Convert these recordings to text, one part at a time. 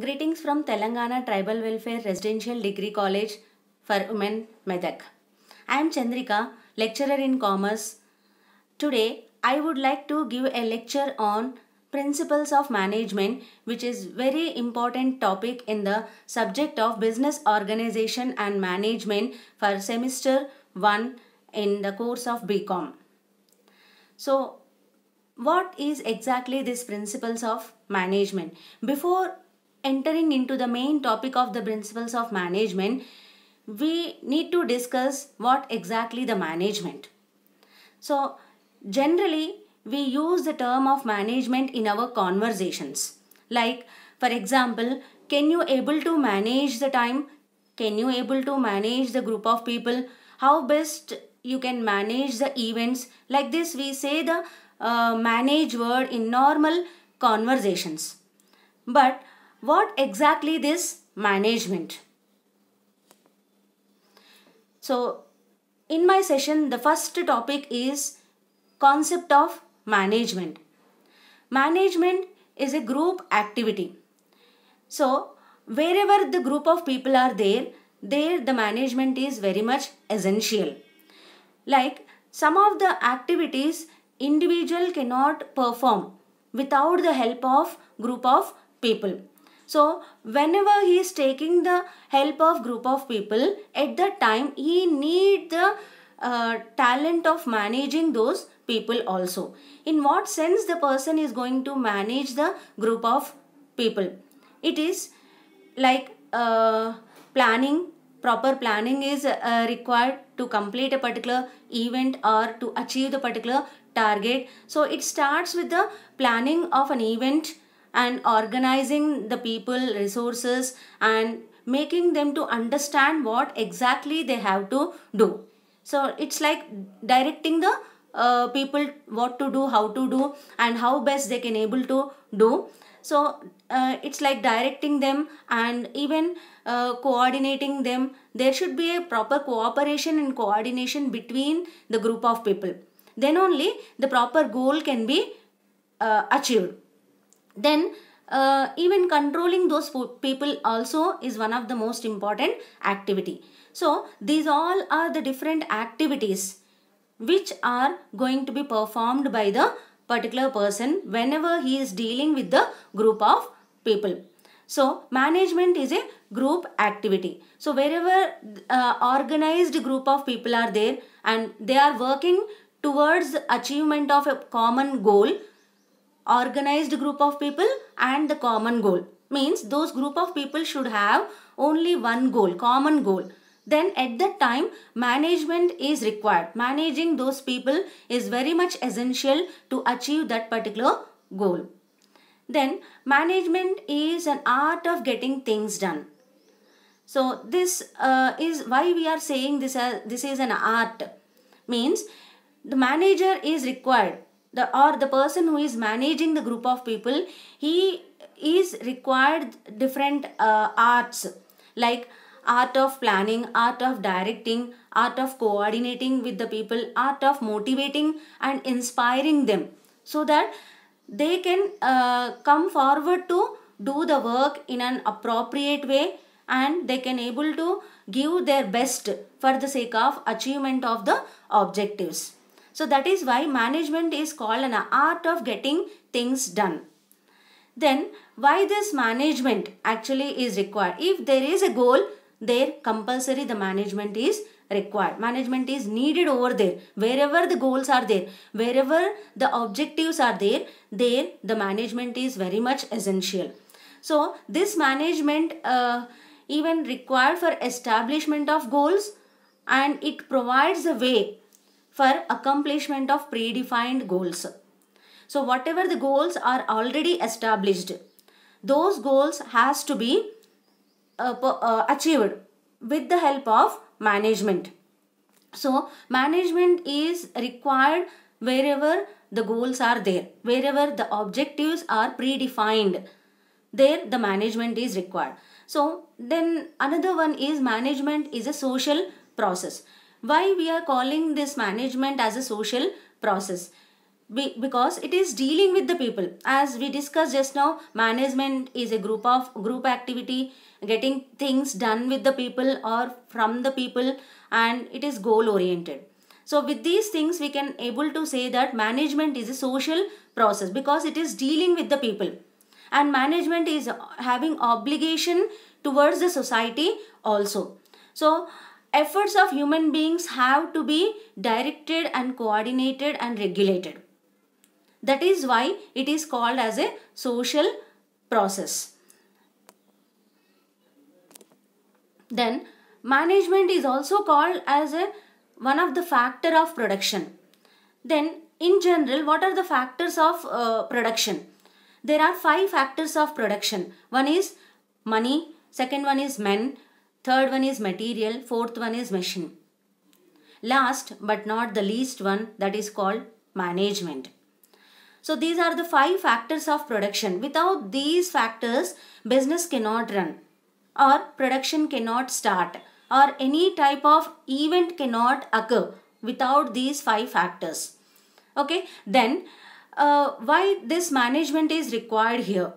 Greetings from Telangana Tribal Welfare Residential Degree College for Women, Medak. I am Chandrika, lecturer in Commerce. Today, I would like to give a lecture on principles of management which is very important topic in the subject of business organization and management for semester 1 in the course of BCom. So, what is exactly these principles of management? Before entering into the main topic of the principles of management, we need to discuss what exactly the management. So, generally, we use the term of management in our conversations. Like, for example, can you able to manage the time? Can you able to manage the group of people? How best you can manage the events? Like this, we say the uh, manage word in normal conversations. But what exactly this management? So in my session, the first topic is concept of management. Management is a group activity. So wherever the group of people are there, there the management is very much essential. Like some of the activities individual cannot perform without the help of group of people. So whenever he is taking the help of group of people, at that time he need the uh, talent of managing those people also. In what sense the person is going to manage the group of people? It is like uh, planning proper planning is uh, required to complete a particular event or to achieve the particular target so it starts with the planning of an event and organizing the people resources and making them to understand what exactly they have to do so it's like directing the uh, people what to do how to do and how best they can able to do so uh, it's like directing them and even uh, coordinating them there should be a proper cooperation and coordination between the group of people then only the proper goal can be uh, achieved then uh, even controlling those people also is one of the most important activity. So these all are the different activities which are going to be performed by the particular person whenever he is dealing with the group of people. So management is a group activity. So wherever uh, organized group of people are there and they are working towards achievement of a common goal organized group of people and the common goal. Means those group of people should have only one goal, common goal. Then at that time, management is required. Managing those people is very much essential to achieve that particular goal. Then management is an art of getting things done. So this uh, is why we are saying this, uh, this is an art. Means the manager is required the or the person who is managing the group of people he is required different uh, arts like art of planning art of directing art of coordinating with the people art of motivating and inspiring them so that they can uh, come forward to do the work in an appropriate way and they can able to give their best for the sake of achievement of the objectives so that is why management is called an art of getting things done. Then why this management actually is required? If there is a goal, there compulsory the management is required. Management is needed over there. Wherever the goals are there, wherever the objectives are there, there the management is very much essential. So this management uh, even required for establishment of goals and it provides a way for accomplishment of predefined goals. So whatever the goals are already established, those goals has to be uh, uh, achieved with the help of management. So management is required wherever the goals are there, wherever the objectives are predefined, there the management is required. So then another one is management is a social process. Why we are calling this management as a social process? Be, because it is dealing with the people as we discussed just now management is a group of group activity getting things done with the people or from the people and it is goal oriented so with these things we can able to say that management is a social process because it is dealing with the people and management is having obligation towards the society also so efforts of human beings have to be directed and coordinated and regulated. That is why it is called as a social process. Then management is also called as a one of the factor of production. Then in general what are the factors of uh, production? There are five factors of production. One is money, second one is men, Third one is material. Fourth one is machine. Last but not the least one that is called management. So these are the five factors of production. Without these factors, business cannot run or production cannot start or any type of event cannot occur without these five factors. Okay, then uh, why this management is required here?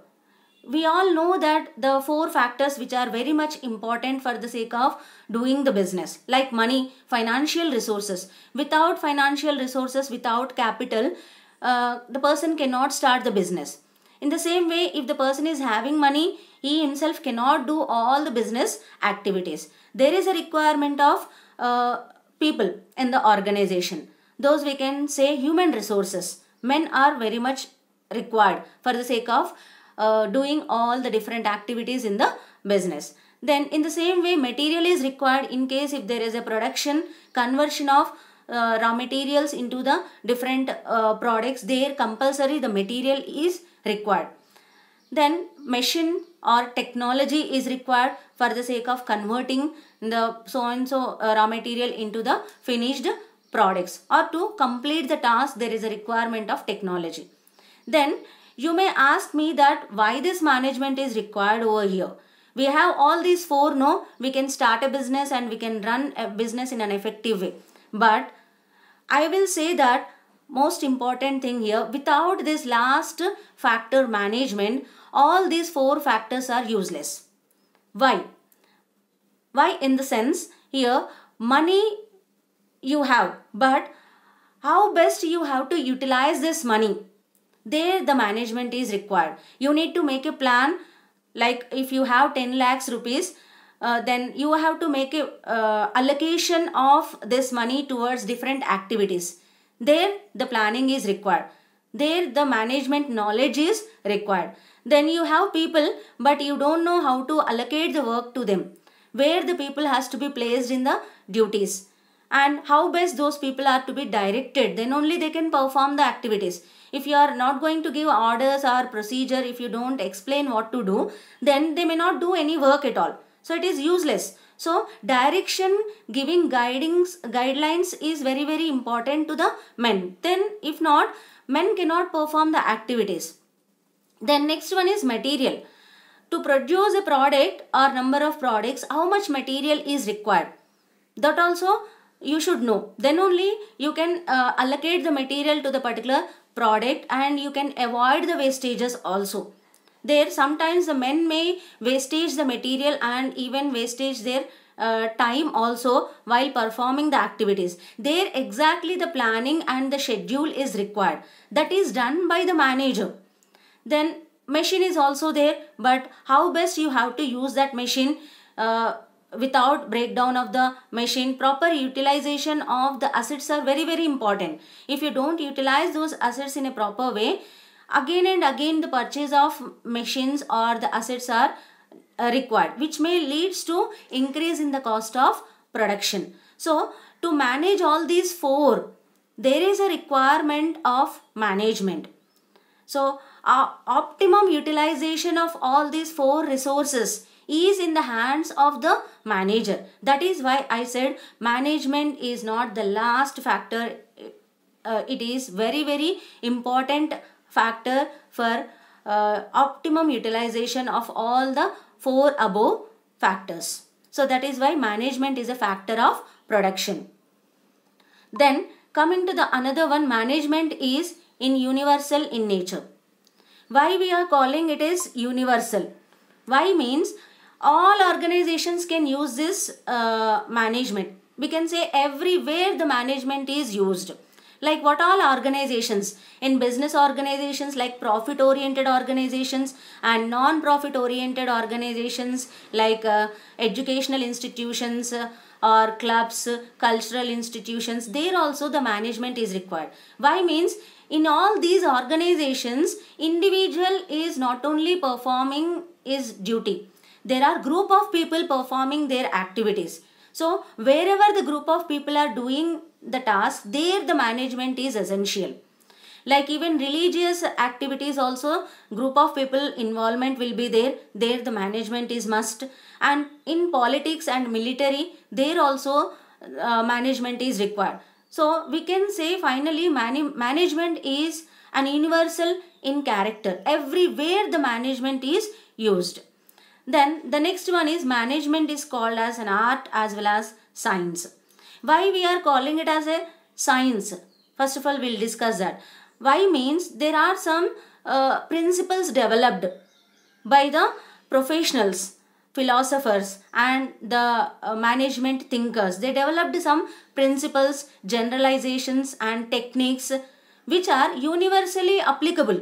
we all know that the four factors which are very much important for the sake of doing the business like money financial resources without financial resources without capital uh, the person cannot start the business in the same way if the person is having money he himself cannot do all the business activities there is a requirement of uh, people in the organization those we can say human resources men are very much required for the sake of uh, doing all the different activities in the business. Then in the same way material is required in case if there is a production conversion of uh, raw materials into the different uh, products there compulsory the material is required. Then machine or technology is required for the sake of converting the so and so uh, raw material into the finished products or to complete the task there is a requirement of technology. Then you may ask me that why this management is required over here. We have all these four, no, we can start a business and we can run a business in an effective way. But I will say that most important thing here, without this last factor management, all these four factors are useless. Why? Why in the sense here, money you have, but how best you have to utilize this money there the management is required you need to make a plan like if you have 10 lakhs rupees uh, then you have to make a uh, allocation of this money towards different activities there the planning is required there the management knowledge is required then you have people but you don't know how to allocate the work to them where the people has to be placed in the duties and how best those people are to be directed then only they can perform the activities if you are not going to give orders or procedure if you don't explain what to do then they may not do any work at all so it is useless so direction giving guidings guidelines is very very important to the men then if not men cannot perform the activities then next one is material to produce a product or number of products how much material is required that also you should know then only you can uh, allocate the material to the particular product and you can avoid the wastages also. There sometimes the men may wastage the material and even wastage their uh, time also while performing the activities. There exactly the planning and the schedule is required. That is done by the manager. Then machine is also there but how best you have to use that machine uh, without breakdown of the machine proper utilization of the assets are very very important if you don't utilize those assets in a proper way again and again the purchase of machines or the assets are uh, required which may leads to increase in the cost of production so to manage all these four there is a requirement of management so uh, optimum utilization of all these four resources is in the hands of the manager. That is why I said management is not the last factor. Uh, it is very very important factor for uh, optimum utilization of all the four above factors. So that is why management is a factor of production. Then coming to the another one management is in universal in nature. Why we are calling it is universal? Why means all organizations can use this uh, management we can say everywhere the management is used like what all organizations in business organizations like profit oriented organizations and non profit oriented organizations like uh, educational institutions uh, or clubs cultural institutions there also the management is required why means in all these organizations individual is not only performing his duty there are group of people performing their activities. So wherever the group of people are doing the task, there the management is essential. Like even religious activities also, group of people involvement will be there. There the management is must. And in politics and military, there also uh, management is required. So we can say finally man management is an universal in character. Everywhere the management is used. Then the next one is management is called as an art as well as science. Why we are calling it as a science? First of all, we'll discuss that. Why means there are some uh, principles developed by the professionals philosophers and the uh, management thinkers. They developed some principles, generalizations and techniques which are universally applicable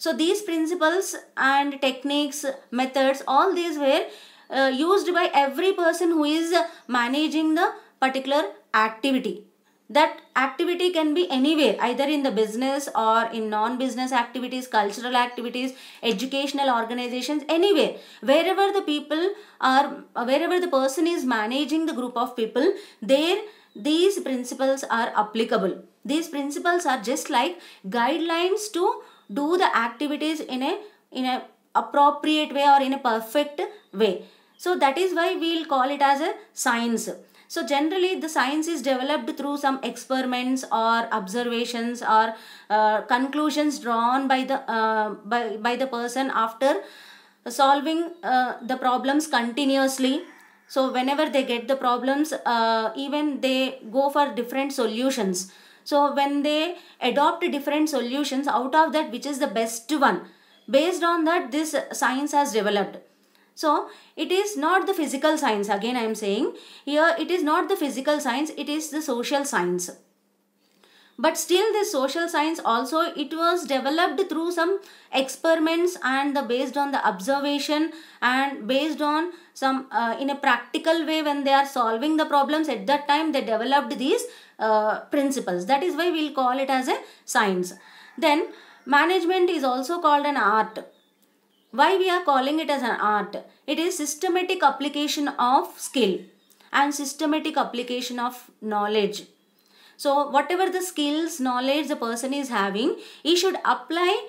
so these principles and techniques, methods, all these were uh, used by every person who is managing the particular activity. That activity can be anywhere, either in the business or in non-business activities, cultural activities, educational organizations, anywhere. Wherever the people are, wherever the person is managing the group of people, there these principles are applicable. These principles are just like guidelines to do the activities in a in a appropriate way or in a perfect way so that is why we'll call it as a science so generally the science is developed through some experiments or observations or uh, conclusions drawn by the uh, by, by the person after solving uh, the problems continuously so whenever they get the problems uh, even they go for different solutions so when they adopt different solutions out of that which is the best one, based on that this science has developed. So it is not the physical science again I am saying here it is not the physical science it is the social science. But still this social science also it was developed through some experiments and the based on the observation and based on some uh, in a practical way when they are solving the problems at that time they developed these uh, principles. That is why we'll call it as a science. Then management is also called an art. Why we are calling it as an art? It is systematic application of skill and systematic application of knowledge. So whatever the skills, knowledge the person is having, he should apply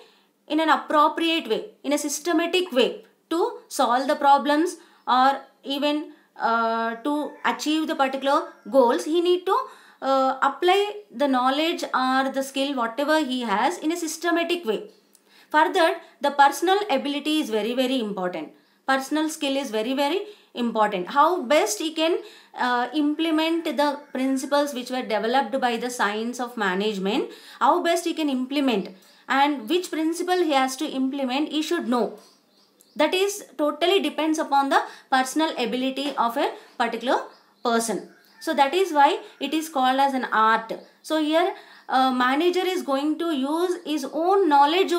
in an appropriate way, in a systematic way to solve the problems or even uh, to achieve the particular goals, he need to uh, apply the knowledge or the skill whatever he has in a systematic way. Further, the personal ability is very very important. Personal skill is very very important. How best he can uh, implement the principles which were developed by the science of management. How best he can implement and which principle he has to implement he should know that is totally depends upon the personal ability of a particular person so that is why it is called as an art. So here a uh, manager is going to use his own knowledge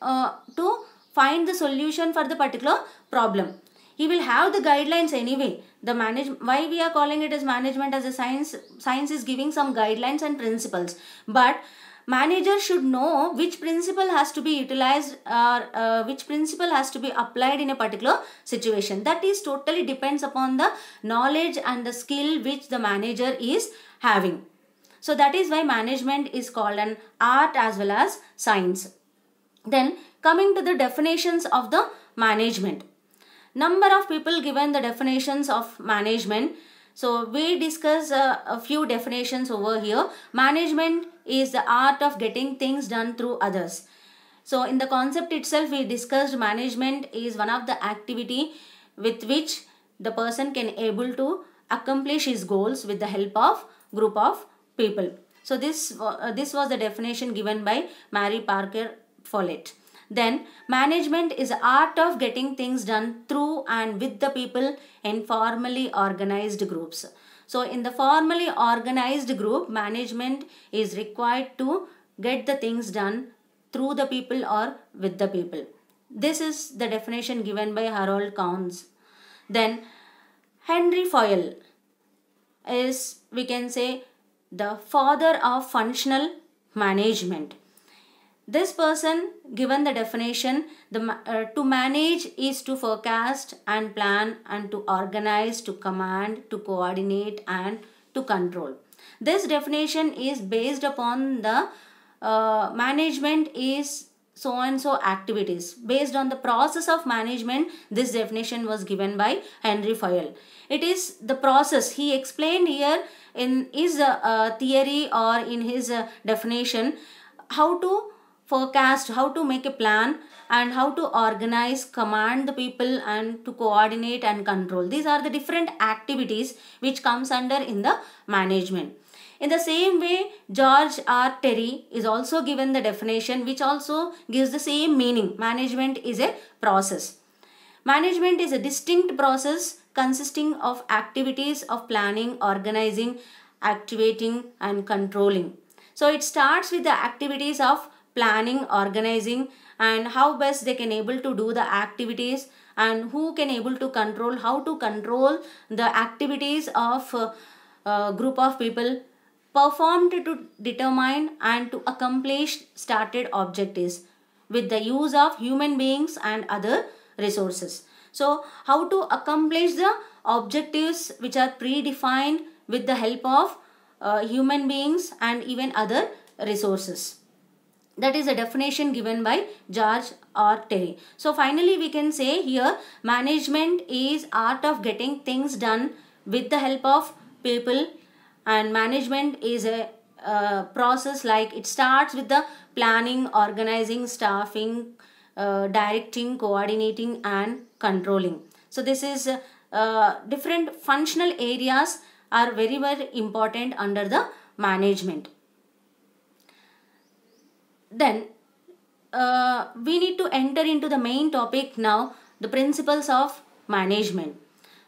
uh, to find the solution for the particular problem. He will have the guidelines anyway. The manage why we are calling it as management as a science. Science is giving some guidelines and principles. But manager should know which principle has to be utilized or uh, which principle has to be applied in a particular situation that is totally depends upon the knowledge and the skill which the manager is having so that is why management is called an art as well as science then coming to the definitions of the management number of people given the definitions of management so we discuss uh, a few definitions over here. Management is the art of getting things done through others. So in the concept itself, we discussed management is one of the activity with which the person can able to accomplish his goals with the help of group of people. So this, uh, this was the definition given by Mary Parker Follett. Then management is art of getting things done through and with the people in formally organized groups. So in the formally organized group, management is required to get the things done through the people or with the people. This is the definition given by Harold Counts. Then Henry Foyle is, we can say, the father of functional management. This person given the definition, the, uh, to manage is to forecast and plan and to organize, to command, to coordinate and to control. This definition is based upon the uh, management is so and so activities. Based on the process of management, this definition was given by Henry Fayol. It is the process he explained here in his uh, theory or in his uh, definition how to forecast, how to make a plan and how to organize, command the people and to coordinate and control. These are the different activities which comes under in the management. In the same way, George R. Terry is also given the definition which also gives the same meaning. Management is a process. Management is a distinct process consisting of activities of planning, organizing, activating and controlling. So it starts with the activities of planning, organizing and how best they can able to do the activities and who can able to control, how to control the activities of a uh, uh, group of people performed to determine and to accomplish started objectives with the use of human beings and other resources. So how to accomplish the objectives which are predefined with the help of uh, human beings and even other resources. That is a definition given by George or Terry. So finally we can say here management is art of getting things done with the help of people and management is a uh, process like it starts with the planning, organizing, staffing, uh, directing, coordinating and controlling. So this is uh, different functional areas are very very important under the management. Then uh, we need to enter into the main topic now, the principles of management.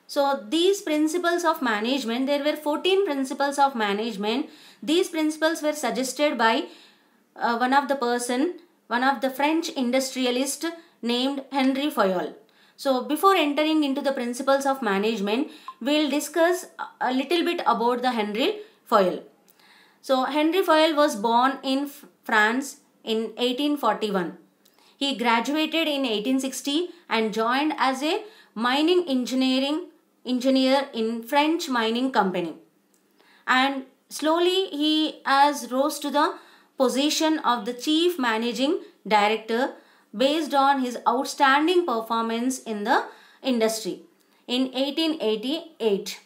So these principles of management, there were 14 principles of management. These principles were suggested by uh, one of the person, one of the French industrialist named Henry Foyol. So before entering into the principles of management, we'll discuss a little bit about the Henry Foyol. So Henry Foyol was born in France in 1841. He graduated in 1860 and joined as a mining engineering engineer in French mining company. And slowly he has rose to the position of the chief managing director based on his outstanding performance in the industry in 1888.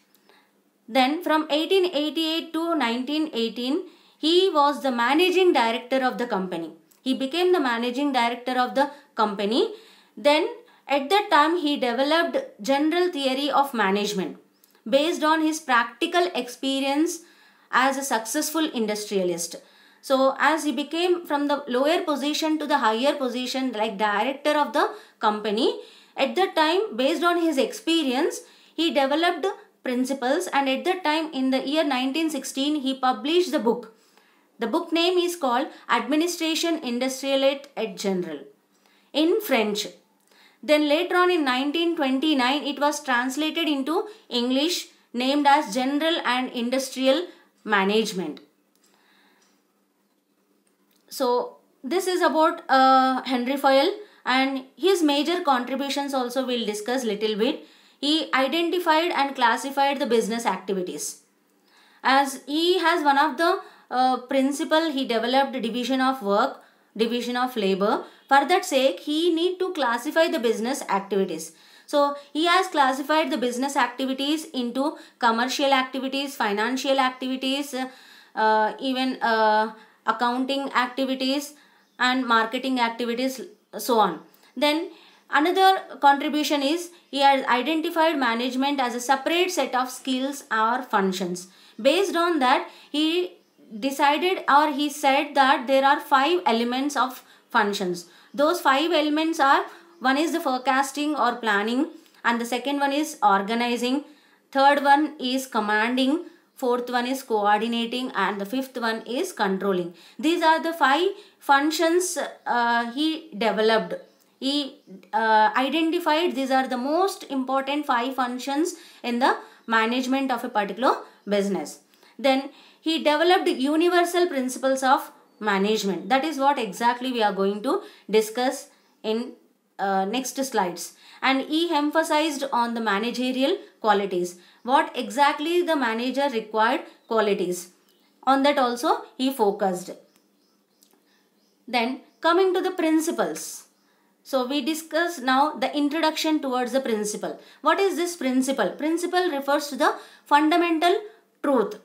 Then from 1888 to 1918, he was the managing director of the company. He became the managing director of the company. Then at that time he developed general theory of management based on his practical experience as a successful industrialist. So as he became from the lower position to the higher position like director of the company, at that time based on his experience, he developed principles and at that time in the year 1916 he published the book the book name is called Administration Industrialite et General in French. Then later on in 1929, it was translated into English named as General and Industrial Management. So this is about uh, Henry Foyle and his major contributions also we'll discuss little bit. He identified and classified the business activities as he has one of the principle he developed division of work, division of labor. For that sake, he need to classify the business activities. So he has classified the business activities into commercial activities, financial activities, uh, even uh, accounting activities and marketing activities so on. Then another contribution is he has identified management as a separate set of skills or functions. Based on that, he decided or he said that there are five elements of functions. Those five elements are one is the forecasting or planning and the second one is organizing. Third one is commanding. Fourth one is coordinating and the fifth one is controlling. These are the five functions uh, he developed. He uh, identified these are the most important five functions in the management of a particular business. Then he developed universal principles of management. That is what exactly we are going to discuss in uh, next slides. And he emphasized on the managerial qualities. What exactly the manager required qualities. On that also he focused. Then coming to the principles. So we discuss now the introduction towards the principle. What is this principle? Principle refers to the fundamental truth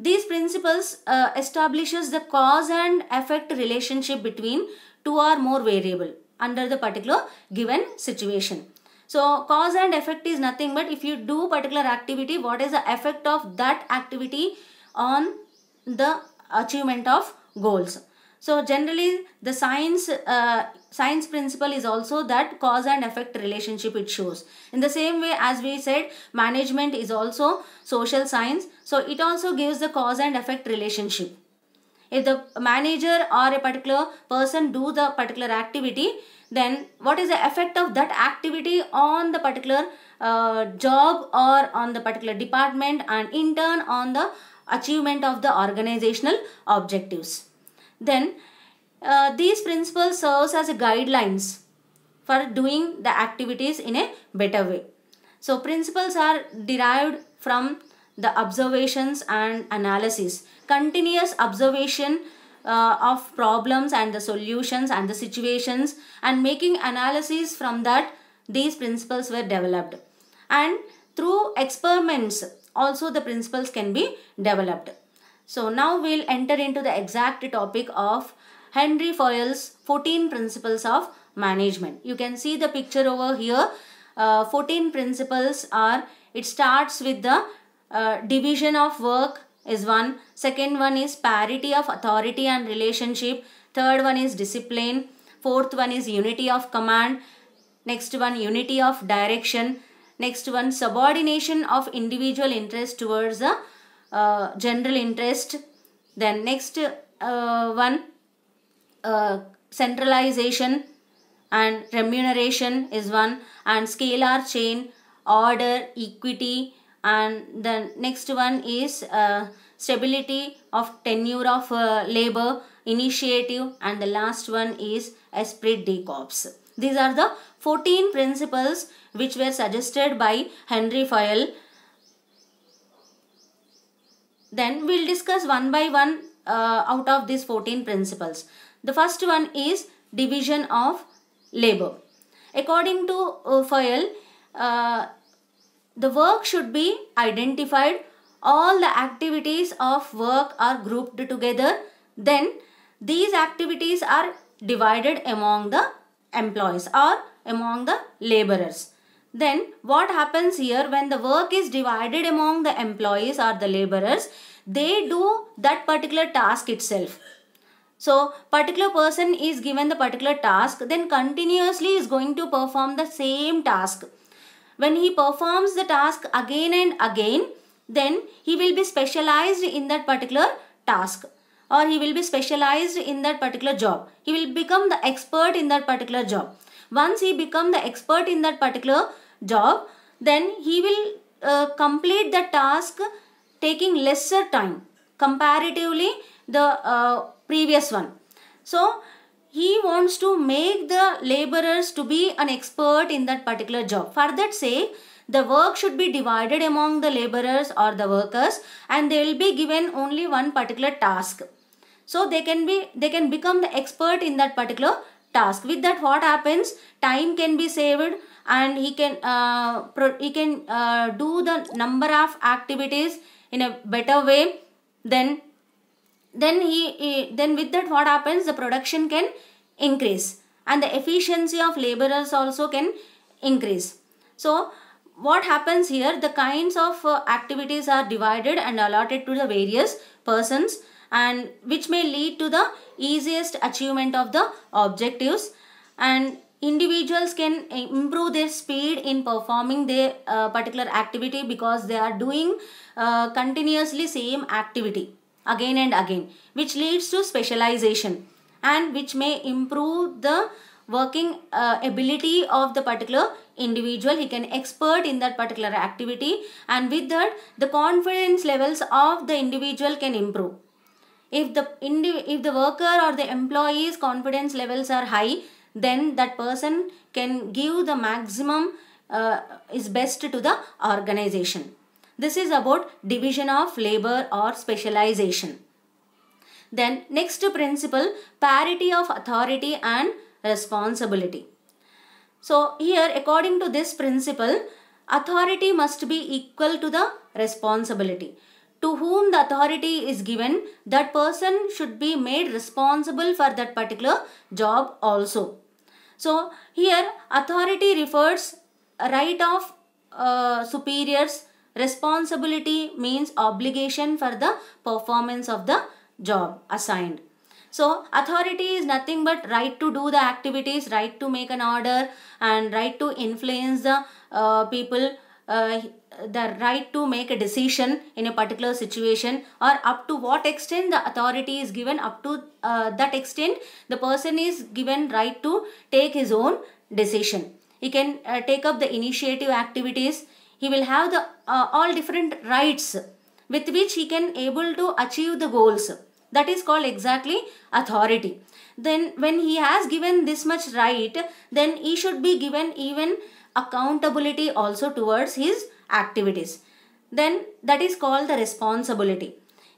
these principles uh, establishes the cause and effect relationship between two or more variable under the particular given situation. So cause and effect is nothing but if you do particular activity, what is the effect of that activity on the achievement of goals. So generally the science uh, science principle is also that cause and effect relationship it shows. In the same way as we said management is also social science. So it also gives the cause and effect relationship. If the manager or a particular person do the particular activity then what is the effect of that activity on the particular uh, job or on the particular department and in turn on the achievement of the organizational objectives. Then uh, these principles serves as guidelines for doing the activities in a better way. So principles are derived from the observations and analysis. Continuous observation uh, of problems and the solutions and the situations and making analysis from that these principles were developed. And through experiments also the principles can be developed. So now we'll enter into the exact topic of Henry Foyle's 14 principles of management. You can see the picture over here. Uh, 14 principles are, it starts with the uh, division of work is one. Second one is parity of authority and relationship. Third one is discipline. Fourth one is unity of command. Next one unity of direction. Next one subordination of individual interest towards the uh, general interest. Then next uh, one uh, centralization and remuneration is one and scalar chain order equity and the next one is uh, stability of tenure of uh, labor initiative and the last one is esprit de corps these are the 14 principles which were suggested by henry Fayol. then we'll discuss one by one uh, out of these 14 principles the first one is division of labor. According to uh, uh, the work should be identified. All the activities of work are grouped together. Then these activities are divided among the employees or among the laborers. Then what happens here when the work is divided among the employees or the laborers, they do that particular task itself. So particular person is given the particular task then continuously is going to perform the same task. When he performs the task again and again then he will be specialized in that particular task or he will be specialized in that particular job. He will become the expert in that particular job. Once he become the expert in that particular job then he will uh, complete the task taking lesser time comparatively the uh, previous one. So, he wants to make the laborers to be an expert in that particular job. For that sake, the work should be divided among the laborers or the workers and they will be given only one particular task. So they can be they can become the expert in that particular task. With that what happens? Time can be saved and he can uh, pro, he can uh, do the number of activities in a better way than then he, he then with that what happens the production can increase and the efficiency of laborers also can increase so what happens here the kinds of uh, activities are divided and allotted to the various persons and which may lead to the easiest achievement of the objectives and individuals can improve their speed in performing their uh, particular activity because they are doing uh, continuously same activity again and again which leads to specialization and which may improve the working uh, ability of the particular individual he can expert in that particular activity and with that the confidence levels of the individual can improve if the if the worker or the employee's confidence levels are high then that person can give the maximum uh, is best to the organization this is about division of labor or specialization. Then next principle parity of authority and responsibility. So here according to this principle authority must be equal to the responsibility. To whom the authority is given that person should be made responsible for that particular job also. So here authority refers right of uh, superiors Responsibility means obligation for the performance of the job assigned. So authority is nothing but right to do the activities, right to make an order and right to influence the uh, people, uh, the right to make a decision in a particular situation or up to what extent the authority is given, up to uh, that extent the person is given right to take his own decision. He can uh, take up the initiative activities, he will have the uh, all different rights with which he can able to achieve the goals that is called exactly authority then when he has given this much right then he should be given even accountability also towards his activities then that is called the responsibility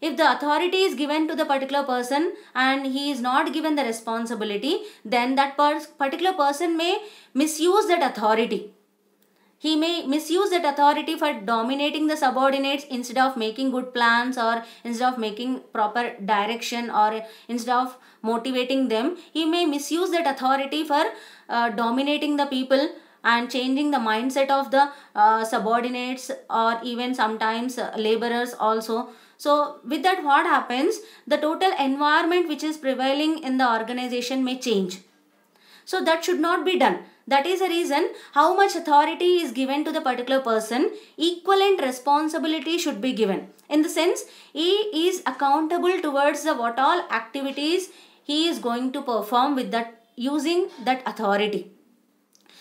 if the authority is given to the particular person and he is not given the responsibility then that per particular person may misuse that authority he may misuse that authority for dominating the subordinates instead of making good plans or instead of making proper direction or instead of motivating them. He may misuse that authority for uh, dominating the people and changing the mindset of the uh, subordinates or even sometimes uh, laborers also. So with that what happens? The total environment which is prevailing in the organization may change. So that should not be done. That is the reason how much authority is given to the particular person, equivalent responsibility should be given. In the sense, he is accountable towards the what all activities he is going to perform with that using that authority.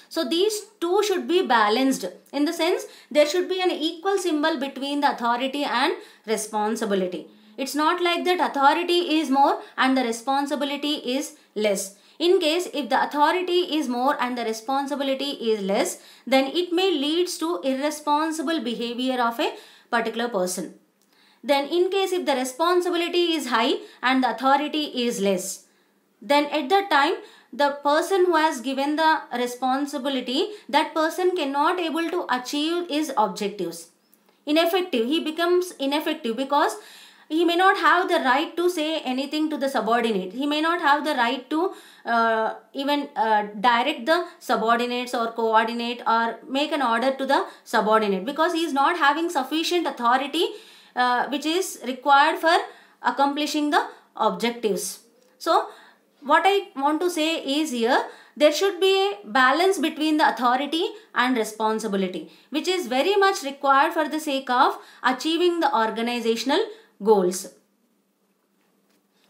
So these two should be balanced in the sense there should be an equal symbol between the authority and responsibility. It's not like that authority is more and the responsibility is less. In case if the authority is more and the responsibility is less, then it may leads to irresponsible behavior of a particular person. Then in case if the responsibility is high and the authority is less, then at that time the person who has given the responsibility, that person cannot able to achieve his objectives ineffective he becomes ineffective because he may not have the right to say anything to the subordinate. He may not have the right to uh, even uh, direct the subordinates or coordinate or make an order to the subordinate because he is not having sufficient authority uh, which is required for accomplishing the objectives. So, what I want to say is here, there should be a balance between the authority and responsibility, which is very much required for the sake of achieving the organizational goals.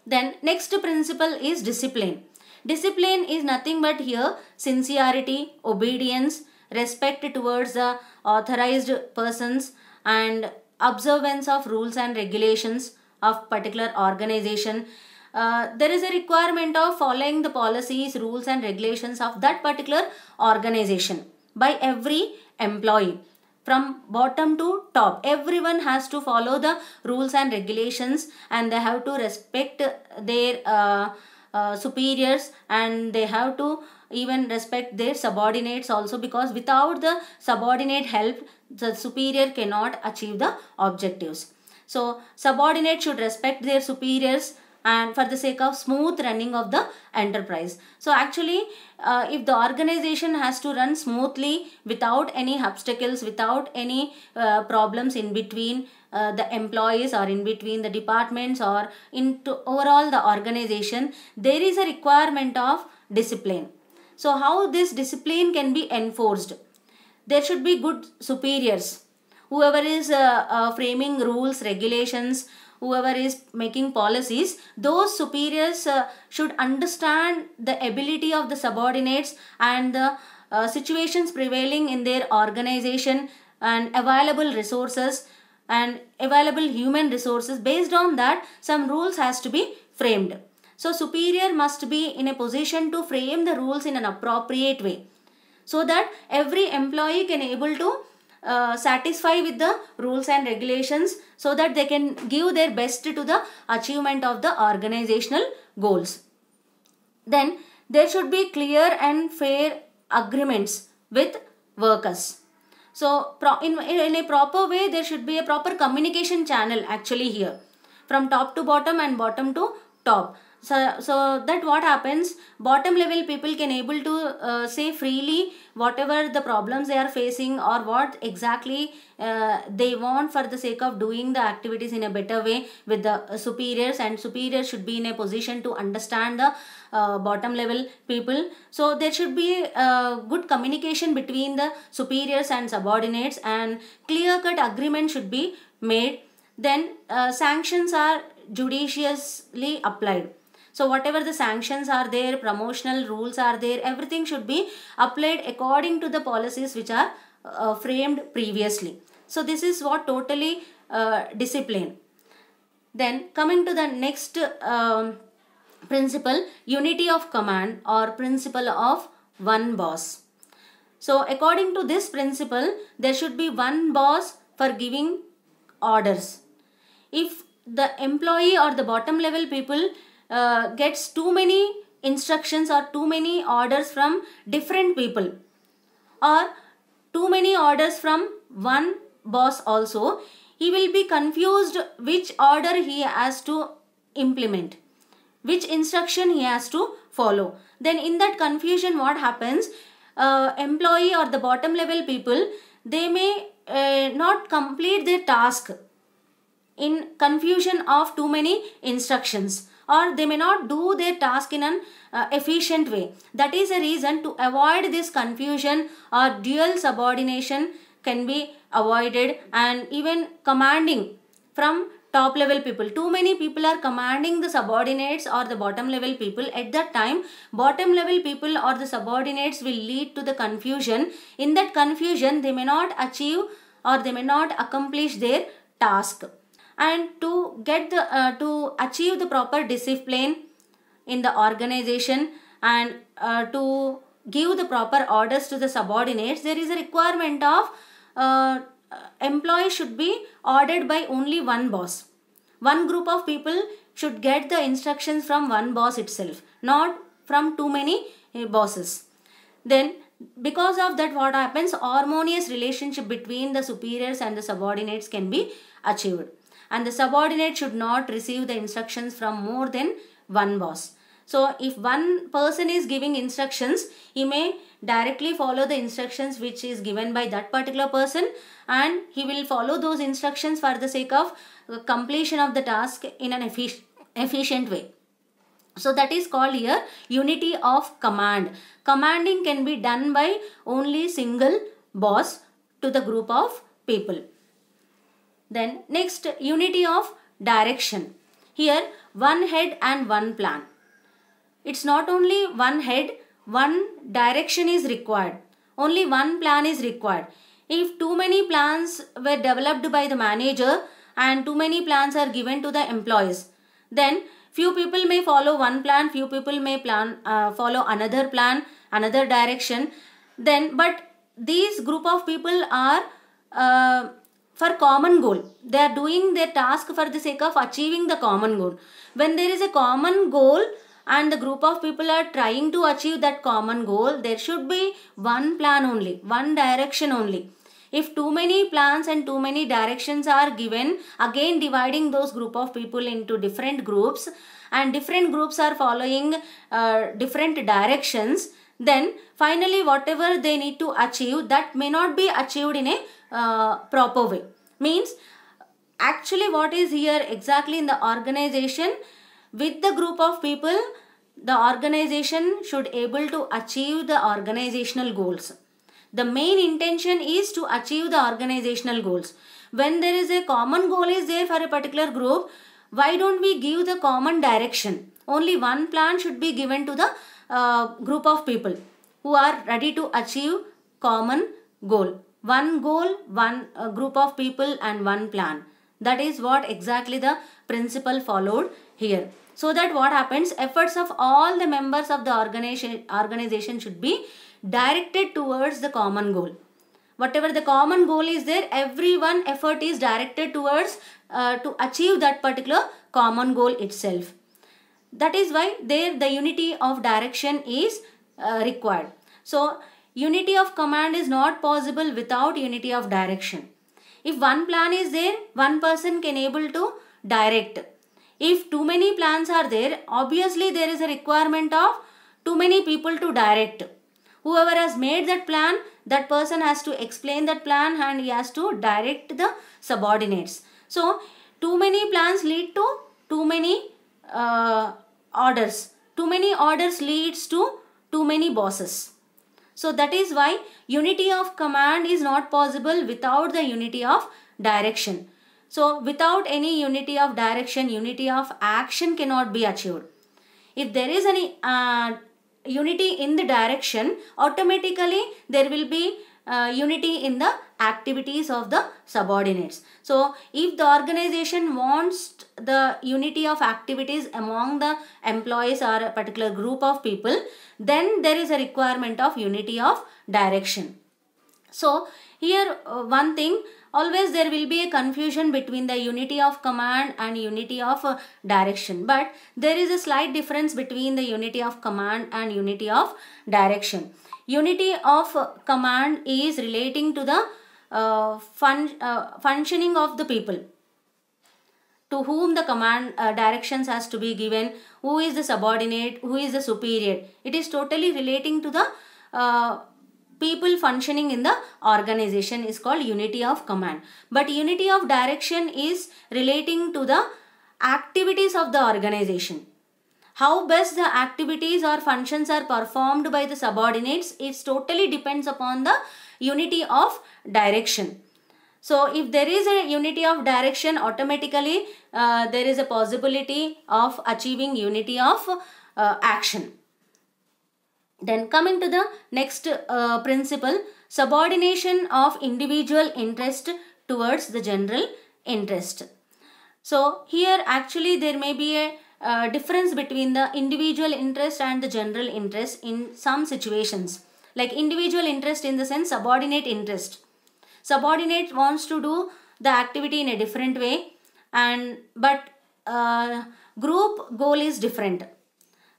Then next principle is discipline. Discipline is nothing but here sincerity, obedience, respect towards the authorized persons and observance of rules and regulations of particular organization. Uh, there is a requirement of following the policies, rules and regulations of that particular organization by every employee from bottom to top. Everyone has to follow the rules and regulations and they have to respect their uh, uh, superiors and they have to even respect their subordinates also because without the subordinate help, the superior cannot achieve the objectives. So, subordinate should respect their superiors and for the sake of smooth running of the enterprise. So actually uh, if the organization has to run smoothly without any obstacles, without any uh, problems in between uh, the employees or in between the departments or into overall the organization, there is a requirement of discipline. So how this discipline can be enforced? There should be good superiors. Whoever is uh, uh, framing rules, regulations, whoever is making policies, those superiors uh, should understand the ability of the subordinates and the uh, situations prevailing in their organization and available resources and available human resources. Based on that, some rules has to be framed. So superior must be in a position to frame the rules in an appropriate way so that every employee can able to uh, satisfy with the rules and regulations so that they can give their best to the achievement of the organizational goals. Then there should be clear and fair agreements with workers. So in, in a proper way there should be a proper communication channel actually here from top to bottom and bottom to top so, so that what happens bottom level people can able to uh, say freely whatever the problems they are facing or what exactly uh, they want for the sake of doing the activities in a better way with the uh, superiors and superiors should be in a position to understand the uh, bottom level people so there should be uh, good communication between the superiors and subordinates and clear cut agreement should be made then sanctions are judiciously applied so whatever the sanctions are there, promotional rules are there, everything should be applied according to the policies which are uh, framed previously. So this is what totally uh, discipline. Then coming to the next um, principle, unity of command or principle of one boss. So according to this principle, there should be one boss for giving orders. If the employee or the bottom level people uh, gets too many instructions or too many orders from different people or too many orders from one boss also he will be confused which order he has to implement which instruction he has to follow then in that confusion what happens uh, employee or the bottom level people they may uh, not complete their task in confusion of too many instructions or they may not do their task in an uh, efficient way. That is a reason to avoid this confusion or dual subordination can be avoided and even commanding from top level people. Too many people are commanding the subordinates or the bottom level people. At that time, bottom level people or the subordinates will lead to the confusion. In that confusion, they may not achieve or they may not accomplish their task and to get the uh, to achieve the proper discipline in the organization and uh, to give the proper orders to the subordinates there is a requirement of uh, employee should be ordered by only one boss one group of people should get the instructions from one boss itself not from too many uh, bosses then because of that what happens harmonious relationship between the superiors and the subordinates can be achieved and the subordinate should not receive the instructions from more than one boss. So if one person is giving instructions, he may directly follow the instructions which is given by that particular person and he will follow those instructions for the sake of completion of the task in an efficient efficient way. So that is called here unity of command. Commanding can be done by only single boss to the group of people. Then next unity of direction. Here one head and one plan. It's not only one head, one direction is required. Only one plan is required. If too many plans were developed by the manager and too many plans are given to the employees, then few people may follow one plan, few people may plan uh, follow another plan, another direction. Then, but these group of people are uh, for common goal. They are doing their task for the sake of achieving the common goal. When there is a common goal and the group of people are trying to achieve that common goal, there should be one plan only, one direction only. If too many plans and too many directions are given, again dividing those group of people into different groups and different groups are following uh, different directions, then finally whatever they need to achieve that may not be achieved in a uh, proper way. Means actually what is here exactly in the organization with the group of people the organization should able to achieve the organizational goals. The main intention is to achieve the organizational goals. When there is a common goal is there for a particular group, why don't we give the common direction? Only one plan should be given to the uh, group of people who are ready to achieve common goal one goal, one uh, group of people and one plan. That is what exactly the principle followed here. So that what happens, efforts of all the members of the organization, organization should be directed towards the common goal. Whatever the common goal is there, everyone effort is directed towards uh, to achieve that particular common goal itself. That is why there the unity of direction is uh, required. So Unity of command is not possible without unity of direction. If one plan is there, one person can able to direct. If too many plans are there, obviously there is a requirement of too many people to direct. Whoever has made that plan, that person has to explain that plan and he has to direct the subordinates. So, too many plans lead to too many uh, orders. Too many orders leads to too many bosses. So that is why unity of command is not possible without the unity of direction. So without any unity of direction, unity of action cannot be achieved. If there is any uh, unity in the direction, automatically there will be uh, unity in the activities of the subordinates. So if the organization wants the unity of activities among the employees or a particular group of people, then there is a requirement of unity of direction. So here uh, one thing always there will be a confusion between the unity of command and unity of uh, direction but there is a slight difference between the unity of command and unity of direction unity of uh, command is relating to the uh, fun, uh, functioning of the people to whom the command uh, directions has to be given, who is the subordinate, who is the superior. It is totally relating to the uh, people functioning in the organization is called unity of command. But unity of direction is relating to the activities of the organization. How best the activities or functions are performed by the subordinates is totally depends upon the unity of direction. So if there is a unity of direction automatically uh, there is a possibility of achieving unity of uh, action. Then coming to the next uh, principle subordination of individual interest towards the general interest. So here actually there may be a uh, difference between the individual interest and the general interest in some situations like individual interest in the sense subordinate interest subordinate wants to do the activity in a different way and but uh, group goal is different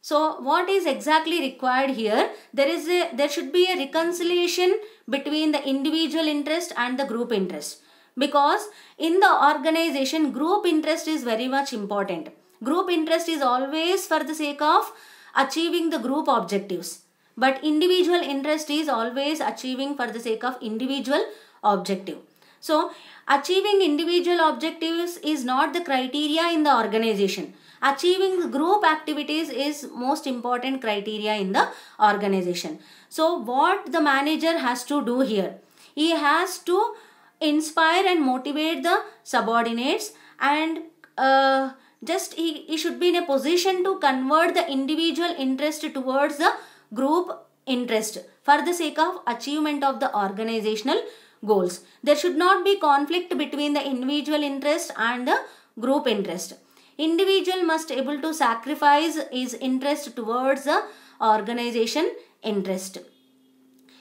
so what is exactly required here there is a, there should be a reconciliation between the individual interest and the group interest because in the organization group interest is very much important group interest is always for the sake of achieving the group objectives but individual interest is always achieving for the sake of individual objective. So, achieving individual objectives is not the criteria in the organization. Achieving group activities is most important criteria in the organization. So, what the manager has to do here? He has to inspire and motivate the subordinates and uh, just he, he should be in a position to convert the individual interest towards the group interest for the sake of achievement of the organizational goals. There should not be conflict between the individual interest and the group interest. Individual must able to sacrifice his interest towards the organization interest.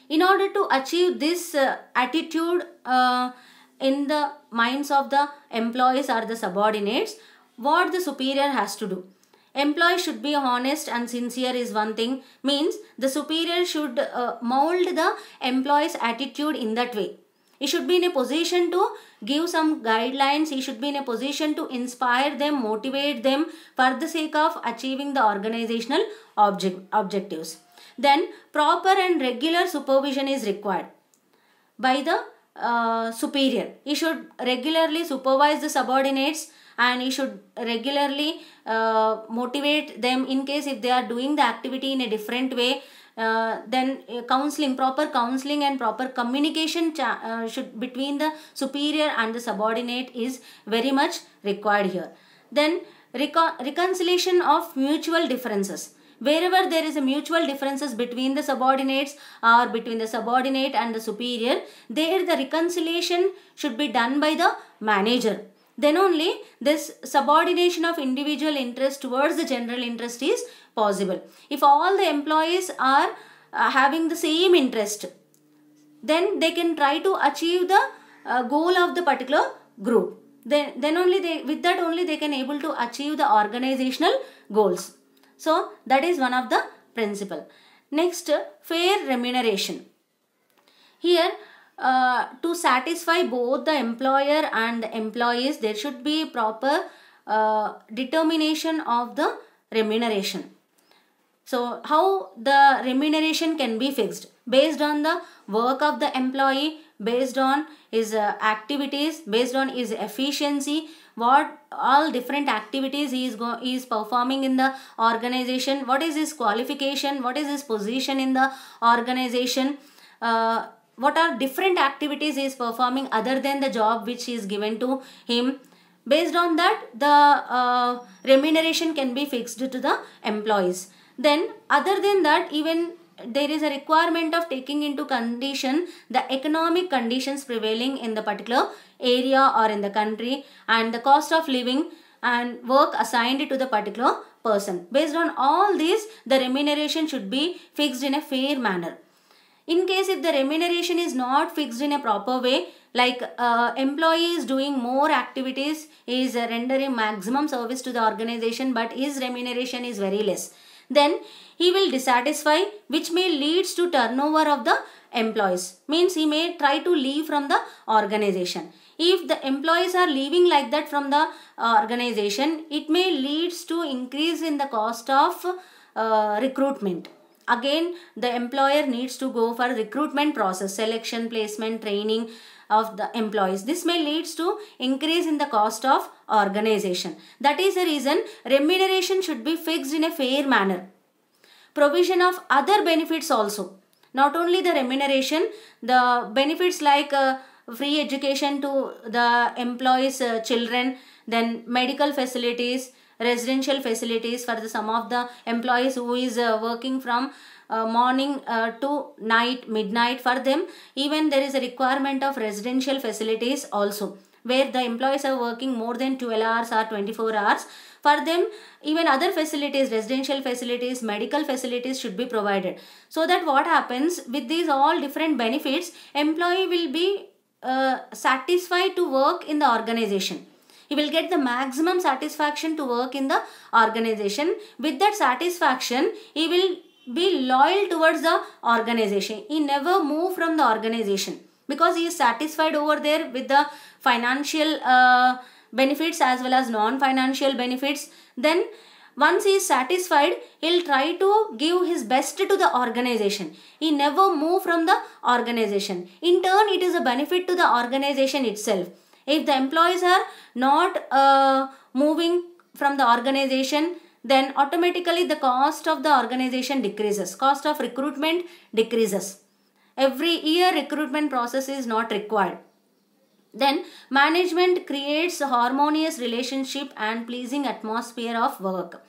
In order to achieve this uh, attitude uh, in the minds of the employees or the subordinates, what the superior has to do? Employee should be honest and sincere is one thing means the superior should uh, mold the employee's attitude in that way. He should be in a position to give some guidelines. He should be in a position to inspire them, motivate them for the sake of achieving the organizational object, objectives. Then proper and regular supervision is required by the uh, superior. He should regularly supervise the subordinates and he should regularly uh, motivate them in case if they are doing the activity in a different way uh, then uh, counseling proper counseling and proper communication uh, should between the superior and the subordinate is very much required here then reco reconciliation of mutual differences wherever there is a mutual differences between the subordinates or between the subordinate and the superior there the reconciliation should be done by the manager then only this subordination of individual interest towards the general interest is possible. If all the employees are uh, having the same interest, then they can try to achieve the uh, goal of the particular group. Then, then only they, with that only they can able to achieve the organizational goals. So that is one of the principle. Next, fair remuneration. Here, uh, to satisfy both the employer and the employees, there should be proper uh, determination of the remuneration. So how the remuneration can be fixed? Based on the work of the employee, based on his uh, activities, based on his efficiency, what all different activities he is, go, he is performing in the organization, what is his qualification, what is his position in the organization, uh, what are different activities he is performing other than the job which is given to him. Based on that, the uh, remuneration can be fixed to the employees. Then other than that even there is a requirement of taking into condition the economic conditions prevailing in the particular area or in the country and the cost of living and work assigned to the particular person. Based on all these, the remuneration should be fixed in a fair manner. In case if the remuneration is not fixed in a proper way, like uh, employees doing more activities is rendering maximum service to the organization but his remuneration is very less then he will dissatisfy which may leads to turnover of the employees means he may try to leave from the organization if the employees are leaving like that from the uh, organization it may leads to increase in the cost of uh, recruitment again the employer needs to go for recruitment process selection placement training of the employees. This may leads to increase in the cost of organization. That is the reason remuneration should be fixed in a fair manner. Provision of other benefits also. Not only the remuneration, the benefits like uh, free education to the employees' uh, children, then medical facilities, residential facilities for the some of the employees who is uh, working from uh, morning uh, to night midnight for them even there is a requirement of residential facilities also where the employees are working more than 12 hours or 24 hours for them even other facilities residential facilities medical facilities should be provided so that what happens with these all different benefits employee will be uh, satisfied to work in the organization he will get the maximum satisfaction to work in the organization with that satisfaction he will be loyal towards the organization. He never move from the organization because he is satisfied over there with the financial uh, benefits as well as non-financial benefits. Then once he is satisfied, he'll try to give his best to the organization. He never move from the organization. In turn, it is a benefit to the organization itself. If the employees are not uh, moving from the organization, then automatically the cost of the organization decreases. Cost of recruitment decreases. Every year recruitment process is not required. Then management creates a harmonious relationship and pleasing atmosphere of work.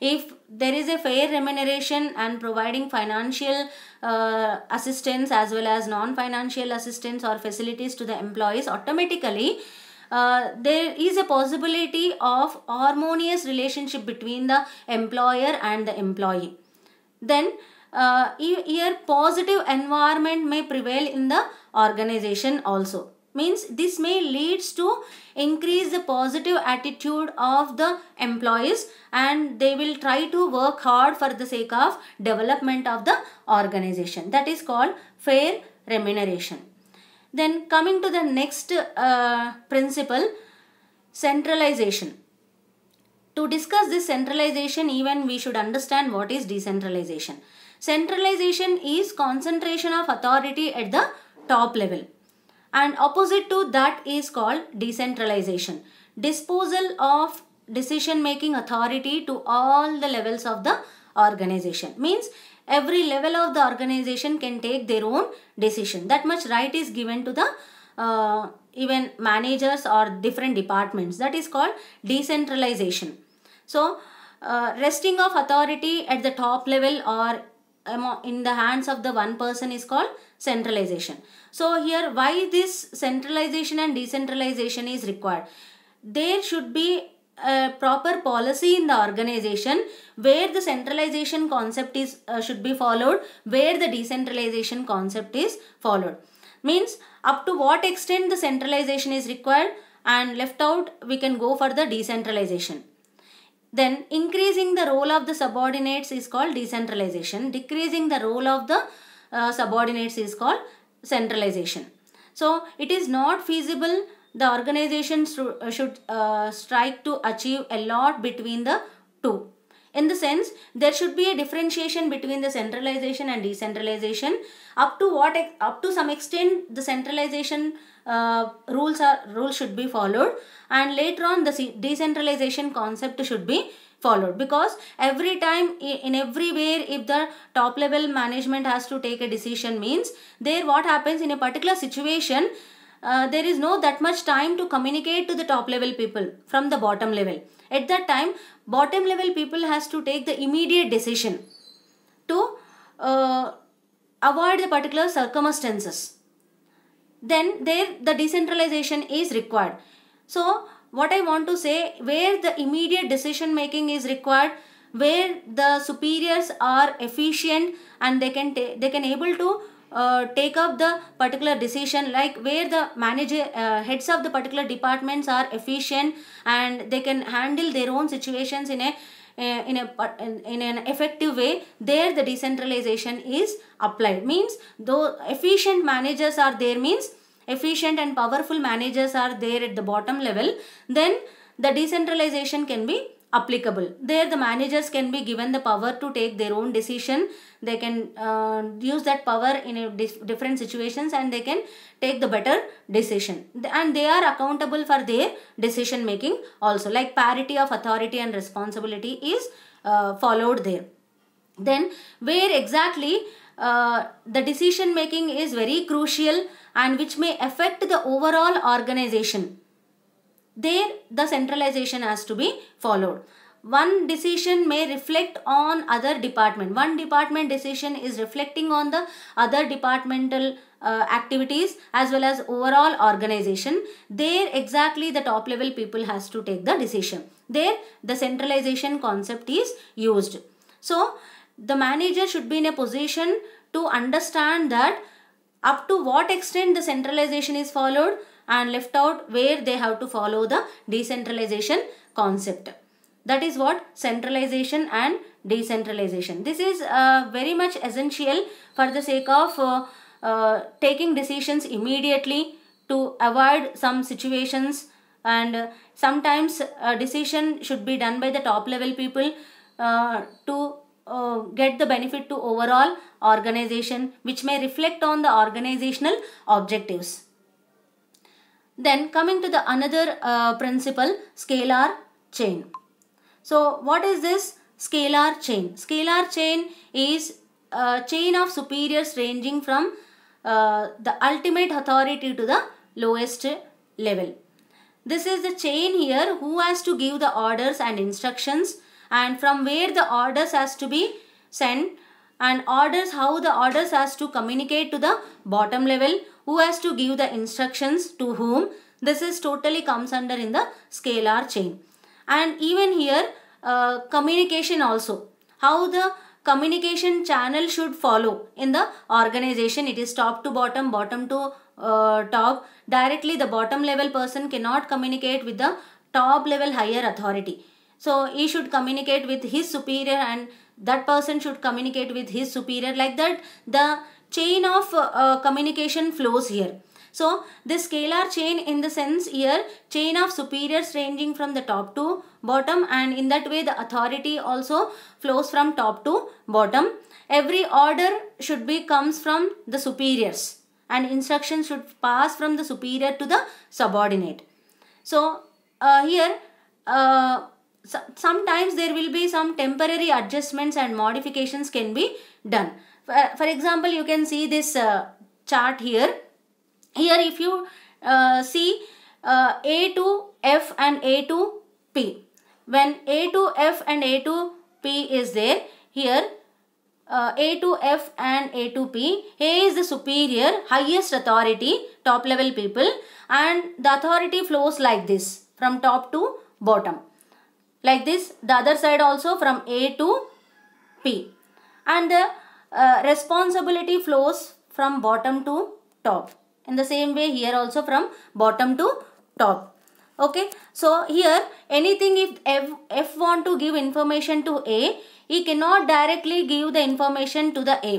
If there is a fair remuneration and providing financial uh, assistance as well as non-financial assistance or facilities to the employees, automatically uh, there is a possibility of harmonious relationship between the employer and the employee. Then uh, here positive environment may prevail in the organization also means this may leads to increase the positive attitude of the employees and they will try to work hard for the sake of development of the organization that is called fair remuneration then coming to the next uh, principle, centralization. To discuss this centralization even we should understand what is decentralization. Centralization is concentration of authority at the top level and opposite to that is called decentralization. Disposal of decision making authority to all the levels of the organization means every level of the organization can take their own decision that much right is given to the uh, even managers or different departments that is called decentralization so uh, resting of authority at the top level or in the hands of the one person is called centralization so here why this centralization and decentralization is required there should be a proper policy in the organization where the centralization concept is uh, should be followed where the decentralization concept is followed means up to what extent the centralization is required and left out we can go for the decentralization then increasing the role of the subordinates is called decentralization decreasing the role of the uh, subordinates is called centralization so it is not feasible the organization uh, should uh, strive to achieve a lot between the two. In the sense, there should be a differentiation between the centralization and decentralization. Up to what, up to some extent, the centralization uh, rules are rules should be followed, and later on, the decentralization concept should be followed because every time in everywhere if the top level management has to take a decision means there what happens in a particular situation uh, there is no that much time to communicate to the top level people from the bottom level at that time bottom level people has to take the immediate decision to uh, avoid the particular circumstances then there the decentralization is required so what i want to say where the immediate decision making is required where the superiors are efficient and they can they can able to uh, take up the particular decision like where the manager uh, heads of the particular departments are efficient and they can handle their own situations in a uh, in a in an effective way there the decentralization is applied means though efficient managers are there means efficient and powerful managers are there at the bottom level then the decentralization can be applicable. There the managers can be given the power to take their own decision. They can uh, use that power in different situations and they can take the better decision. And they are accountable for their decision making also like parity of authority and responsibility is uh, followed there. Then where exactly uh, the decision making is very crucial and which may affect the overall organization there the centralization has to be followed one decision may reflect on other department one department decision is reflecting on the other departmental uh, activities as well as overall organization there exactly the top level people has to take the decision there the centralization concept is used so the manager should be in a position to understand that up to what extent the centralization is followed and left out where they have to follow the decentralization concept. That is what centralization and decentralization. This is uh, very much essential for the sake of uh, uh, taking decisions immediately to avoid some situations and uh, sometimes a decision should be done by the top level people uh, to uh, get the benefit to overall organization which may reflect on the organizational objectives. Then coming to the another uh, principle, scalar chain. So what is this scalar chain? Scalar chain is a uh, chain of superiors ranging from uh, the ultimate authority to the lowest level. This is the chain here who has to give the orders and instructions and from where the orders has to be sent and orders how the orders has to communicate to the bottom level who has to give the instructions to whom this is totally comes under in the scalar chain and even here uh, communication also how the communication channel should follow in the organization it is top to bottom bottom to uh, top directly the bottom level person cannot communicate with the top level higher authority so he should communicate with his superior and that person should communicate with his superior like that the chain of uh, communication flows here so this scalar chain in the sense here chain of superiors ranging from the top to bottom and in that way the authority also flows from top to bottom every order should be comes from the superiors and instruction should pass from the superior to the subordinate so uh, here uh, so, sometimes there will be some temporary adjustments and modifications can be done. For, for example, you can see this uh, chart here. Here if you uh, see uh, A to F and A to P. When A to F and A to P is there, here uh, A to F and A to P. A is the superior, highest authority, top level people and the authority flows like this from top to bottom. Like this, the other side also from A to P. And the uh, responsibility flows from bottom to top. In the same way here also from bottom to top. Okay. So here anything if F, F want to give information to A, he cannot directly give the information to the A.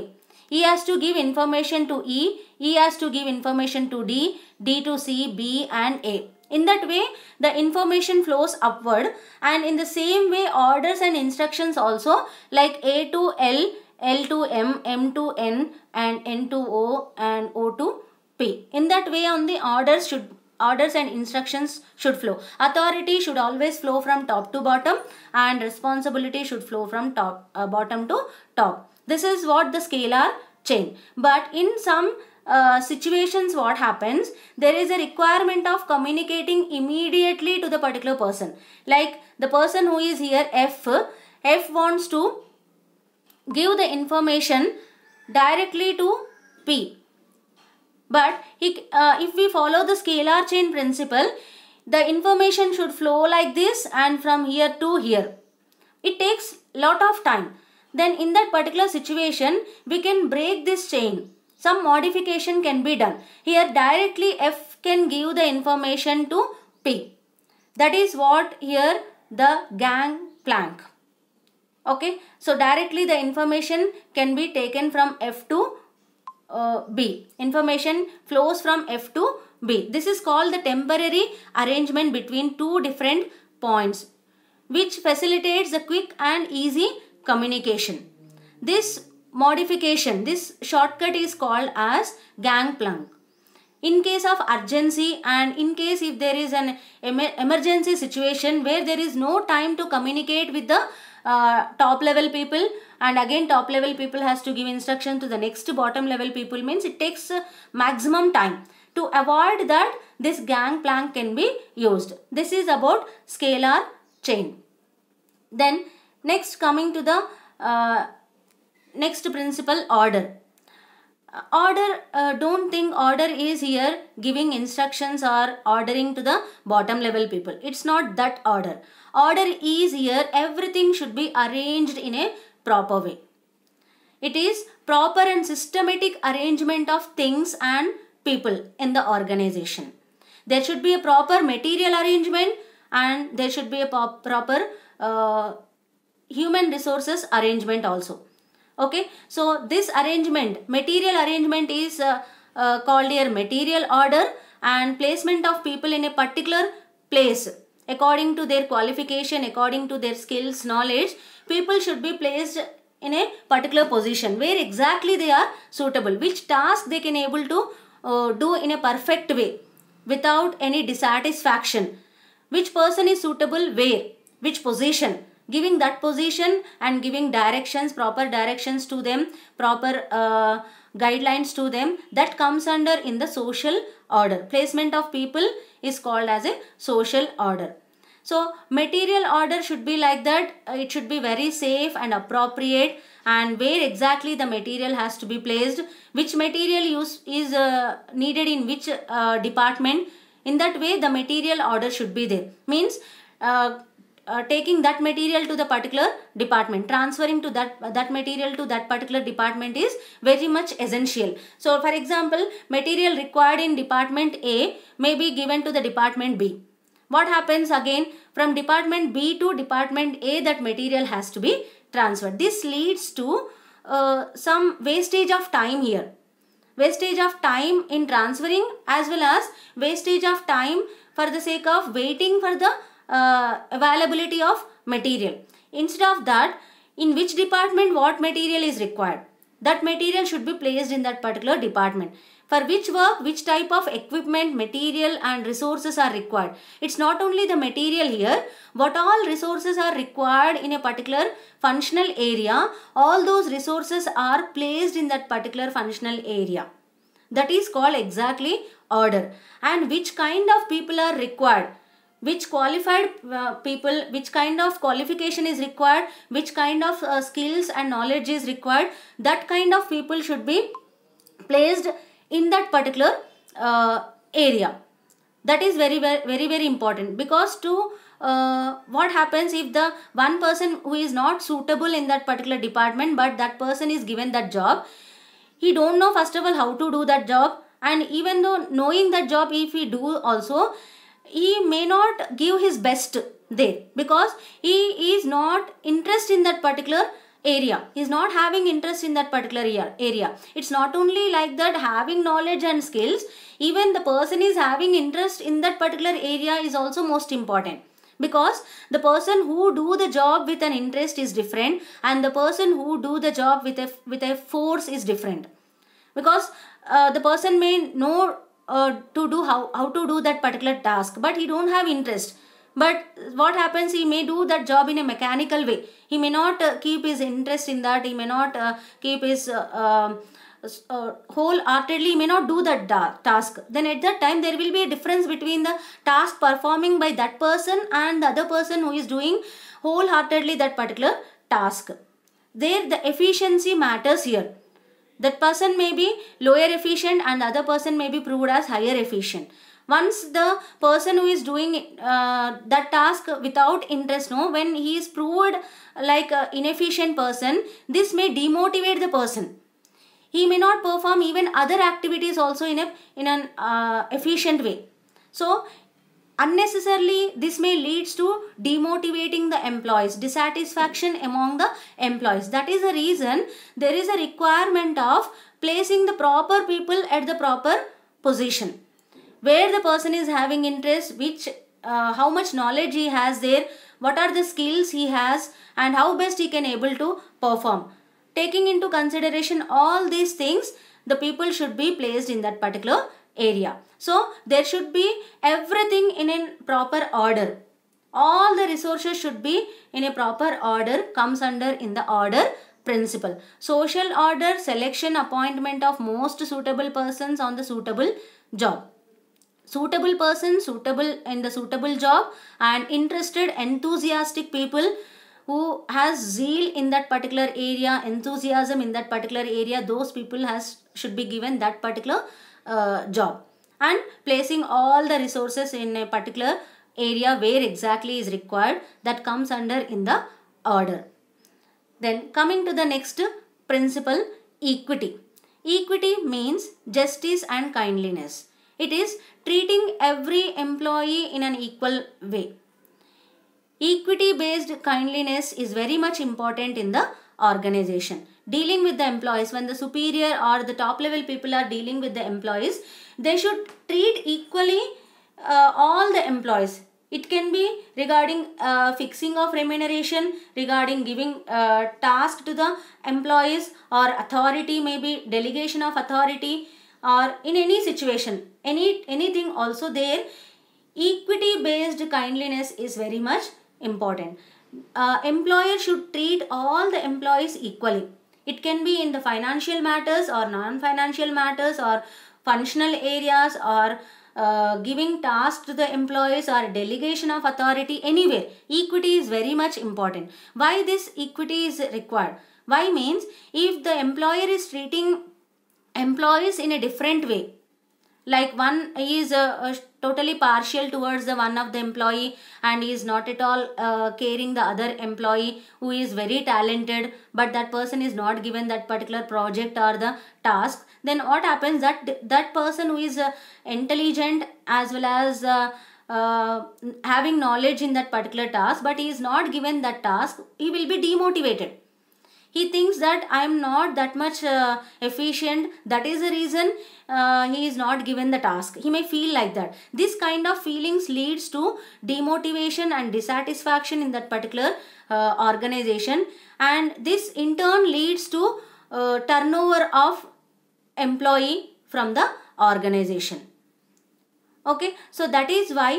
He has to give information to E, E has to give information to D, D to C, B and A. In that way, the information flows upward and in the same way orders and instructions also like A to L, L to M, M to N and N to O and O to P. In that way on the orders should orders and instructions should flow. Authority should always flow from top to bottom and responsibility should flow from top uh, bottom to top. This is what the scalar chain. But in some uh, situations what happens there is a requirement of communicating immediately to the particular person like the person who is here f f wants to give the information directly to p but he, uh, if we follow the scalar chain principle the information should flow like this and from here to here it takes lot of time then in that particular situation we can break this chain some modification can be done. Here directly F can give the information to P. That is what here the gang plank. Okay. So directly the information can be taken from F to uh, B. Information flows from F to B. This is called the temporary arrangement between two different points which facilitates the quick and easy communication. This modification. This shortcut is called as gangplank. In case of urgency and in case if there is an emergency situation where there is no time to communicate with the uh, top level people and again top level people has to give instruction to the next bottom level people means it takes maximum time. To avoid that this gangplank can be used. This is about scalar chain. Then next coming to the uh, next principle order order uh, don't think order is here giving instructions or ordering to the bottom level people it's not that order order is here everything should be arranged in a proper way it is proper and systematic arrangement of things and people in the organization there should be a proper material arrangement and there should be a proper uh, human resources arrangement also Okay, so this arrangement, material arrangement is uh, uh, called here material order and placement of people in a particular place according to their qualification, according to their skills, knowledge, people should be placed in a particular position where exactly they are suitable, which task they can able to uh, do in a perfect way without any dissatisfaction, which person is suitable where, which position giving that position and giving directions proper directions to them proper uh, guidelines to them that comes under in the social order placement of people is called as a social order so material order should be like that uh, it should be very safe and appropriate and where exactly the material has to be placed which material use is uh, needed in which uh, department in that way the material order should be there means uh, uh, taking that material to the particular department. Transferring to that, uh, that material to that particular department is very much essential. So for example, material required in department A may be given to the department B. What happens again? From department B to department A that material has to be transferred. This leads to uh, some wastage of time here. Wastage of time in transferring as well as wastage of time for the sake of waiting for the uh, availability of material. Instead of that, in which department what material is required. That material should be placed in that particular department. For which work, which type of equipment, material and resources are required. It's not only the material here, what all resources are required in a particular functional area, all those resources are placed in that particular functional area. That is called exactly order. And which kind of people are required which qualified uh, people which kind of qualification is required which kind of uh, skills and knowledge is required that kind of people should be placed in that particular uh, area that is very very very very important because to uh, what happens if the one person who is not suitable in that particular department but that person is given that job he don't know first of all how to do that job and even though knowing that job if he do also he may not give his best there because he is not interested in that particular area he is not having interest in that particular area it's not only like that having knowledge and skills even the person is having interest in that particular area is also most important because the person who do the job with an interest is different and the person who do the job with a with a force is different because uh, the person may know uh, to do how, how to do that particular task but he don't have interest but what happens he may do that job in a mechanical way he may not uh, keep his interest in that he may not uh, keep his uh, um, uh wholeheartedly may not do that task then at that time there will be a difference between the task performing by that person and the other person who is doing wholeheartedly that particular task there the efficiency matters here that person may be lower efficient and other person may be proved as higher efficient. Once the person who is doing uh, that task without interest, no, when he is proved uh, like uh, inefficient person, this may demotivate the person. He may not perform even other activities also in, a, in an uh, efficient way. So unnecessarily this may leads to demotivating the employees dissatisfaction among the employees that is the reason there is a requirement of placing the proper people at the proper position where the person is having interest which uh, how much knowledge he has there what are the skills he has and how best he can able to perform taking into consideration all these things the people should be placed in that particular area. So there should be everything in a proper order. All the resources should be in a proper order comes under in the order principle. Social order, selection, appointment of most suitable persons on the suitable job suitable person suitable in the suitable job and interested enthusiastic people who has zeal in that particular area enthusiasm in that particular area those people has should be given that particular uh, job and placing all the resources in a particular area where exactly is required that comes under in the order. Then coming to the next principle equity. Equity means justice and kindliness. It is treating every employee in an equal way. Equity based kindliness is very much important in the organization dealing with the employees, when the superior or the top level people are dealing with the employees, they should treat equally uh, all the employees. It can be regarding uh, fixing of remuneration, regarding giving uh, task to the employees or authority, maybe delegation of authority or in any situation, any anything also there. Equity based kindliness is very much important. Uh, employer should treat all the employees equally. It can be in the financial matters or non-financial matters or functional areas or uh, giving tasks to the employees or delegation of authority anywhere. Equity is very much important. Why this equity is required? Why means if the employer is treating employees in a different way like one is uh, totally partial towards the one of the employee and he is not at all uh, caring the other employee who is very talented but that person is not given that particular project or the task then what happens that that person who is uh, intelligent as well as uh, uh, having knowledge in that particular task but he is not given that task he will be demotivated he thinks that i am not that much uh, efficient that is the reason uh, he is not given the task he may feel like that this kind of feelings leads to demotivation and dissatisfaction in that particular uh, organization and this in turn leads to uh, turnover of employee from the organization okay so that is why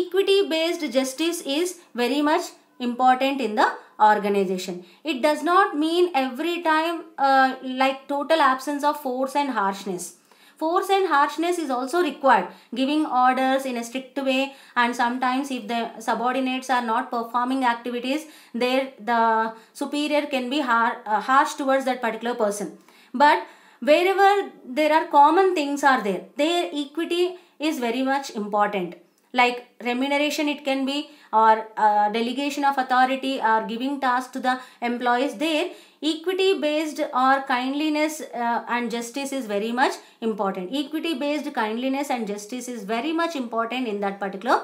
equity based justice is very much important in the organization. It does not mean every time uh, like total absence of force and harshness. Force and harshness is also required, giving orders in a strict way and sometimes if the subordinates are not performing activities, there the superior can be har uh, harsh towards that particular person. But wherever there are common things are there, their equity is very much important like remuneration it can be or uh, delegation of authority or giving tasks to the employees there equity based or kindliness uh, and justice is very much important equity based kindliness and justice is very much important in that particular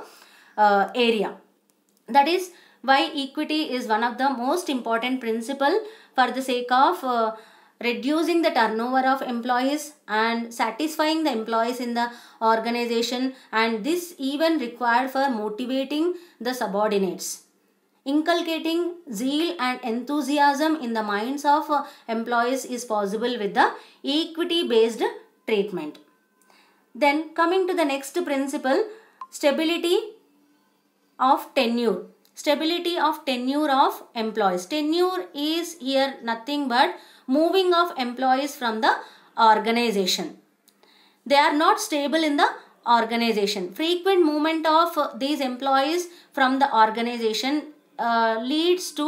uh, area that is why equity is one of the most important principle for the sake of uh, reducing the turnover of employees and satisfying the employees in the organization and this even required for motivating the subordinates. Inculcating zeal and enthusiasm in the minds of uh, employees is possible with the equity-based treatment. Then coming to the next principle, stability of tenure stability of tenure of employees. Tenure is here nothing but moving of employees from the organization. They are not stable in the organization. Frequent movement of uh, these employees from the organization uh, leads to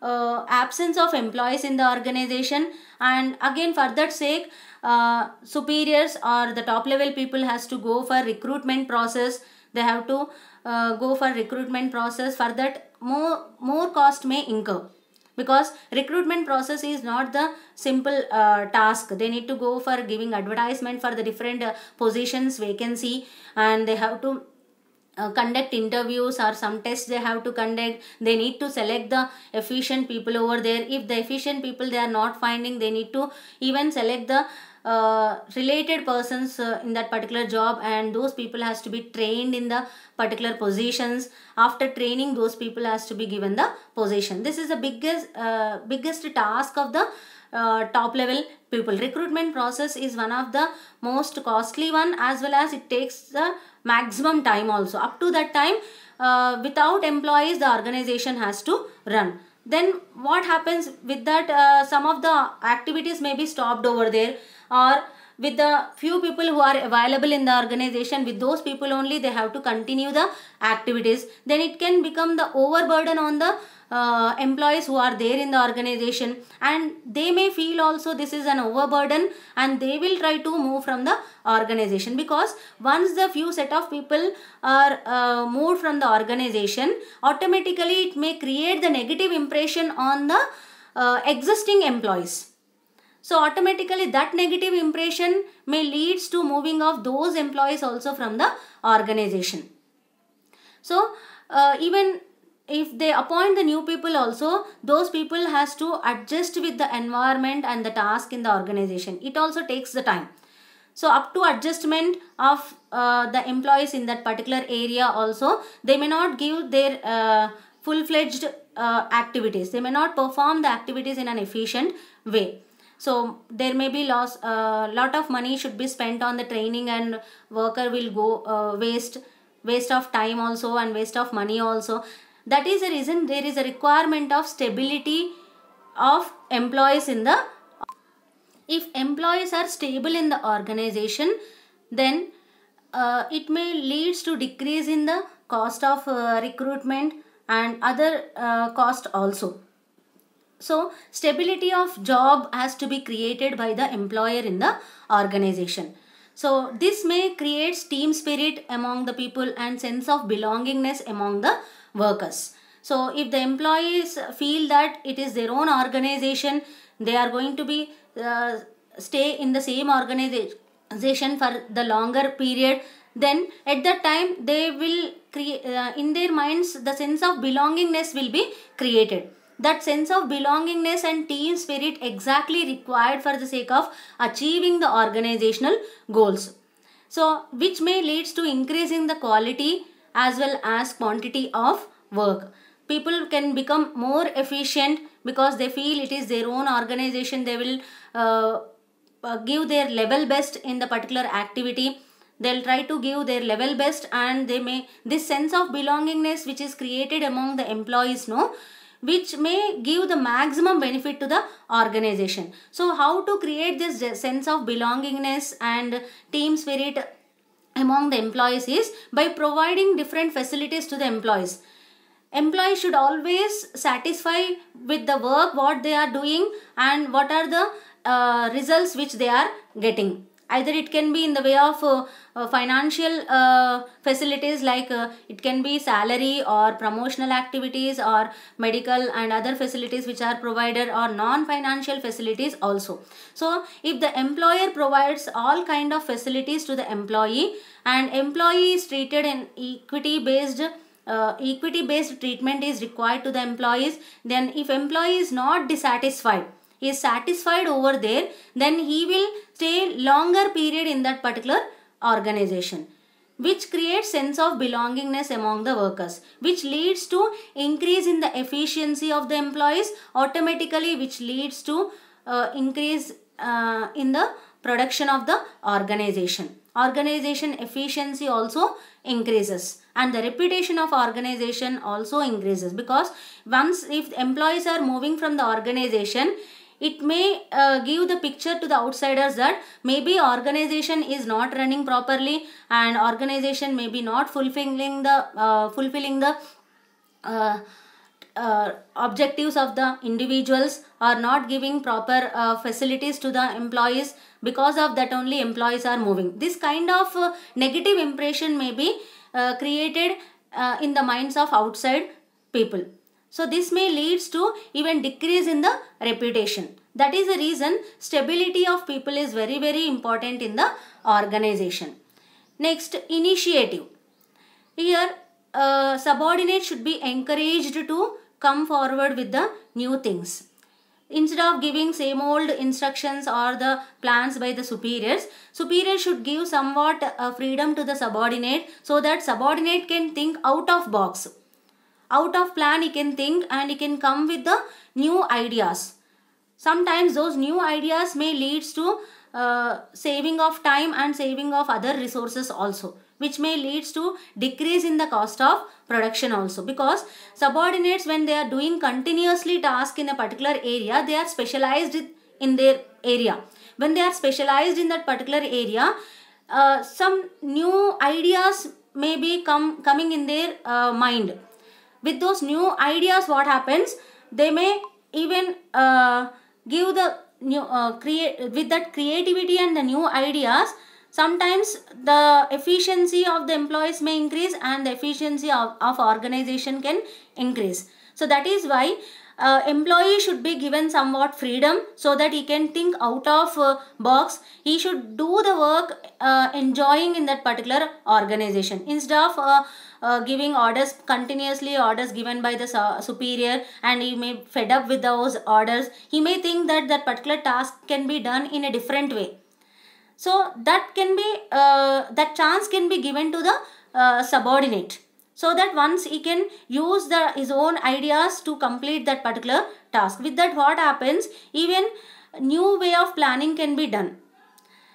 uh, absence of employees in the organization and again for that sake uh, superiors or the top level people has to go for recruitment process they have to uh, go for recruitment process for that more more cost may incur because recruitment process is not the simple uh, task they need to go for giving advertisement for the different uh, positions vacancy and they have to uh, conduct interviews or some tests they have to conduct they need to select the efficient people over there if the efficient people they are not finding they need to even select the uh, related persons uh, in that particular job and those people has to be trained in the particular positions after training those people has to be given the position this is the biggest uh, biggest task of the uh, top level people recruitment process is one of the most costly one as well as it takes the maximum time also up to that time uh, without employees the organization has to run then what happens with that uh, some of the activities may be stopped over there or with the few people who are available in the organization with those people only they have to continue the activities then it can become the overburden on the uh, employees who are there in the organization and they may feel also this is an overburden and they will try to move from the organization because once the few set of people are uh, moved from the organization automatically it may create the negative impression on the uh, existing employees so automatically that negative impression may leads to moving of those employees also from the organization. So uh, even if they appoint the new people also, those people has to adjust with the environment and the task in the organization. It also takes the time. So up to adjustment of uh, the employees in that particular area also, they may not give their uh, full-fledged uh, activities. They may not perform the activities in an efficient way. So there may be loss, a uh, lot of money should be spent on the training and worker will go uh, waste, waste of time also and waste of money also. That is the reason there is a requirement of stability of employees in the, if employees are stable in the organization, then uh, it may leads to decrease in the cost of uh, recruitment and other uh, cost also so stability of job has to be created by the employer in the organization. So this may create team spirit among the people and sense of belongingness among the workers. So if the employees feel that it is their own organization, they are going to be uh, stay in the same organization for the longer period then at that time they will create uh, in their minds the sense of belongingness will be created that sense of belongingness and team spirit exactly required for the sake of achieving the organizational goals. So, which may leads to increasing the quality as well as quantity of work. People can become more efficient because they feel it is their own organization. They will uh, uh, give their level best in the particular activity they'll try to give their level best and they may this sense of belongingness which is created among the employees no which may give the maximum benefit to the organization. So how to create this sense of belongingness and team spirit among the employees is by providing different facilities to the employees. Employees should always satisfy with the work what they are doing and what are the uh, results which they are getting either it can be in the way of uh, uh, financial uh, facilities like uh, it can be salary or promotional activities or medical and other facilities which are provided or non-financial facilities also so if the employer provides all kind of facilities to the employee and employee is treated in equity based uh, equity based treatment is required to the employees then if employee is not dissatisfied he is satisfied over there, then he will stay longer period in that particular organization which creates sense of belongingness among the workers which leads to increase in the efficiency of the employees automatically which leads to uh, increase uh, in the production of the organization organization efficiency also increases and the reputation of organization also increases because once if employees are moving from the organization it may uh, give the picture to the outsiders that maybe organization is not running properly and organization may be not fulfilling the uh, fulfilling the uh, uh, objectives of the individuals are not giving proper uh, facilities to the employees because of that only employees are moving this kind of uh, negative impression may be uh, created uh, in the minds of outside people so this may leads to even decrease in the reputation. That is the reason stability of people is very very important in the organization. Next, initiative. Here, uh, subordinate should be encouraged to come forward with the new things. Instead of giving same old instructions or the plans by the superiors, Superiors should give somewhat uh, freedom to the subordinate so that subordinate can think out of box out of plan he can think and he can come with the new ideas sometimes those new ideas may leads to uh, saving of time and saving of other resources also which may leads to decrease in the cost of production also because subordinates when they are doing continuously task in a particular area they are specialized in their area when they are specialized in that particular area uh, some new ideas may be come coming in their uh, mind with those new ideas what happens they may even uh, give the new uh, create with that creativity and the new ideas sometimes the efficiency of the employees may increase and the efficiency of, of organization can increase so that is why uh, employee should be given somewhat freedom so that he can think out of uh, box he should do the work uh, enjoying in that particular organization instead of uh, uh, giving orders continuously orders given by the superior and he may fed up with those orders he may think that that particular task can be done in a different way so that can be uh, that chance can be given to the uh, subordinate so that once he can use the his own ideas to complete that particular task with that what happens even new way of planning can be done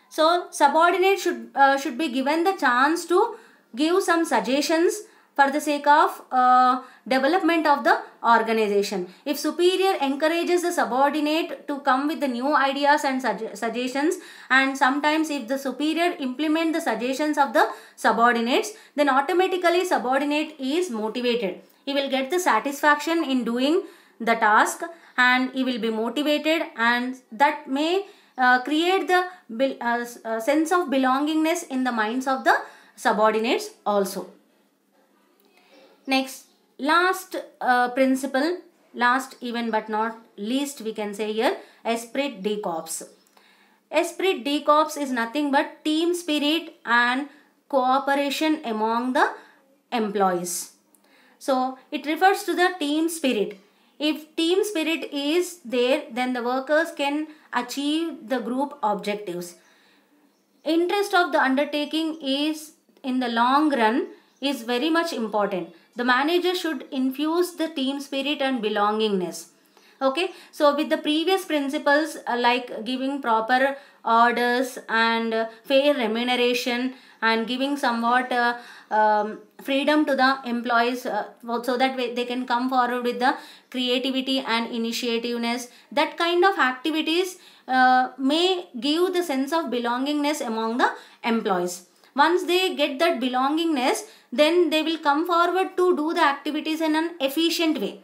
so subordinate should uh, should be given the chance to give some suggestions for the sake of uh, development of the organization. If superior encourages the subordinate to come with the new ideas and suggestions and sometimes if the superior implement the suggestions of the subordinates, then automatically subordinate is motivated. He will get the satisfaction in doing the task and he will be motivated and that may uh, create the uh, uh, sense of belongingness in the minds of the subordinates also. Next, last uh, principle, last even but not least we can say here, esprit de corps. Esprit de corps is nothing but team spirit and cooperation among the employees. So, it refers to the team spirit. If team spirit is there, then the workers can achieve the group objectives. Interest of the undertaking is in the long run is very much important. The manager should infuse the team spirit and belongingness. Okay, so with the previous principles uh, like giving proper orders and uh, fair remuneration and giving somewhat uh, um, freedom to the employees uh, so that they can come forward with the creativity and initiativeness, that kind of activities uh, may give the sense of belongingness among the employees. Once they get that belongingness, then they will come forward to do the activities in an efficient way.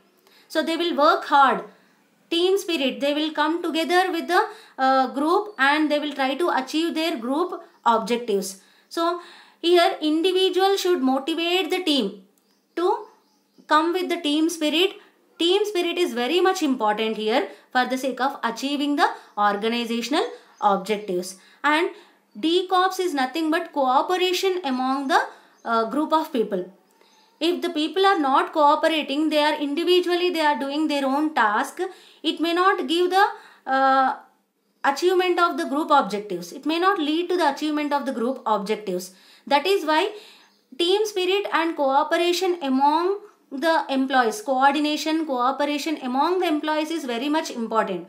So they will work hard. Team spirit, they will come together with the uh, group and they will try to achieve their group objectives. So here individual should motivate the team to come with the team spirit team spirit is very much important here for the sake of achieving the organizational objectives and DCOPS is nothing but cooperation among the uh, group of people. If the people are not cooperating, they are individually, they are doing their own task, it may not give the uh, achievement of the group objectives. It may not lead to the achievement of the group objectives. That is why team spirit and cooperation among the employees, coordination, cooperation among the employees is very much important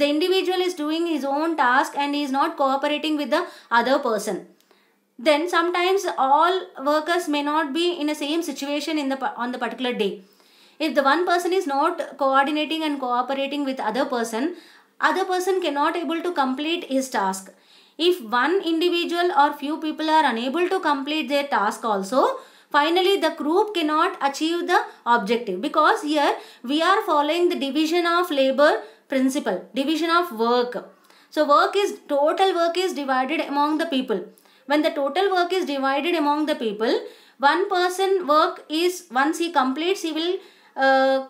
the individual is doing his own task and he is not cooperating with the other person then sometimes all workers may not be in the same situation in the on the particular day if the one person is not coordinating and cooperating with other person other person cannot able to complete his task if one individual or few people are unable to complete their task also finally the group cannot achieve the objective because here we are following the division of labor principle, division of work. So work is, total work is divided among the people. When the total work is divided among the people, one person work is, once he completes, he will uh,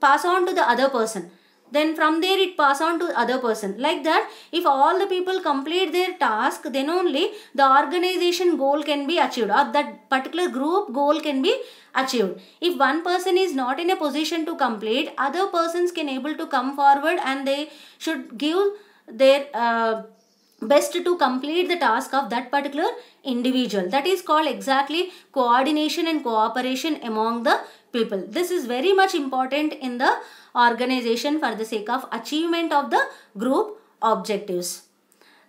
pass on to the other person then from there it pass on to other person like that if all the people complete their task then only the organization goal can be achieved or that particular group goal can be achieved if one person is not in a position to complete other persons can able to come forward and they should give their uh, best to complete the task of that particular individual that is called exactly coordination and cooperation among the people this is very much important in the organization for the sake of achievement of the group objectives.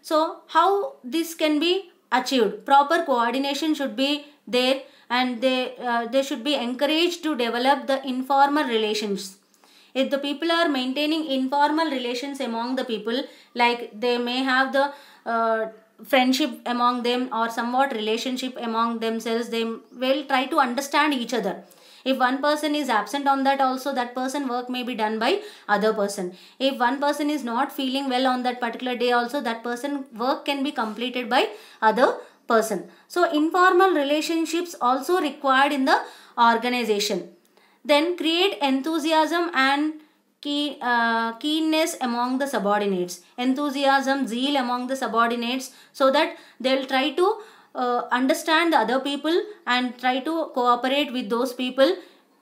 So how this can be achieved? Proper coordination should be there and they, uh, they should be encouraged to develop the informal relations. If the people are maintaining informal relations among the people, like they may have the uh, friendship among them or somewhat relationship among themselves, they will try to understand each other. If one person is absent on that also, that person work may be done by other person. If one person is not feeling well on that particular day also, that person work can be completed by other person. So informal relationships also required in the organization. Then create enthusiasm and key uh, keenness among the subordinates. Enthusiasm, zeal among the subordinates so that they'll try to uh, understand the other people and try to cooperate with those people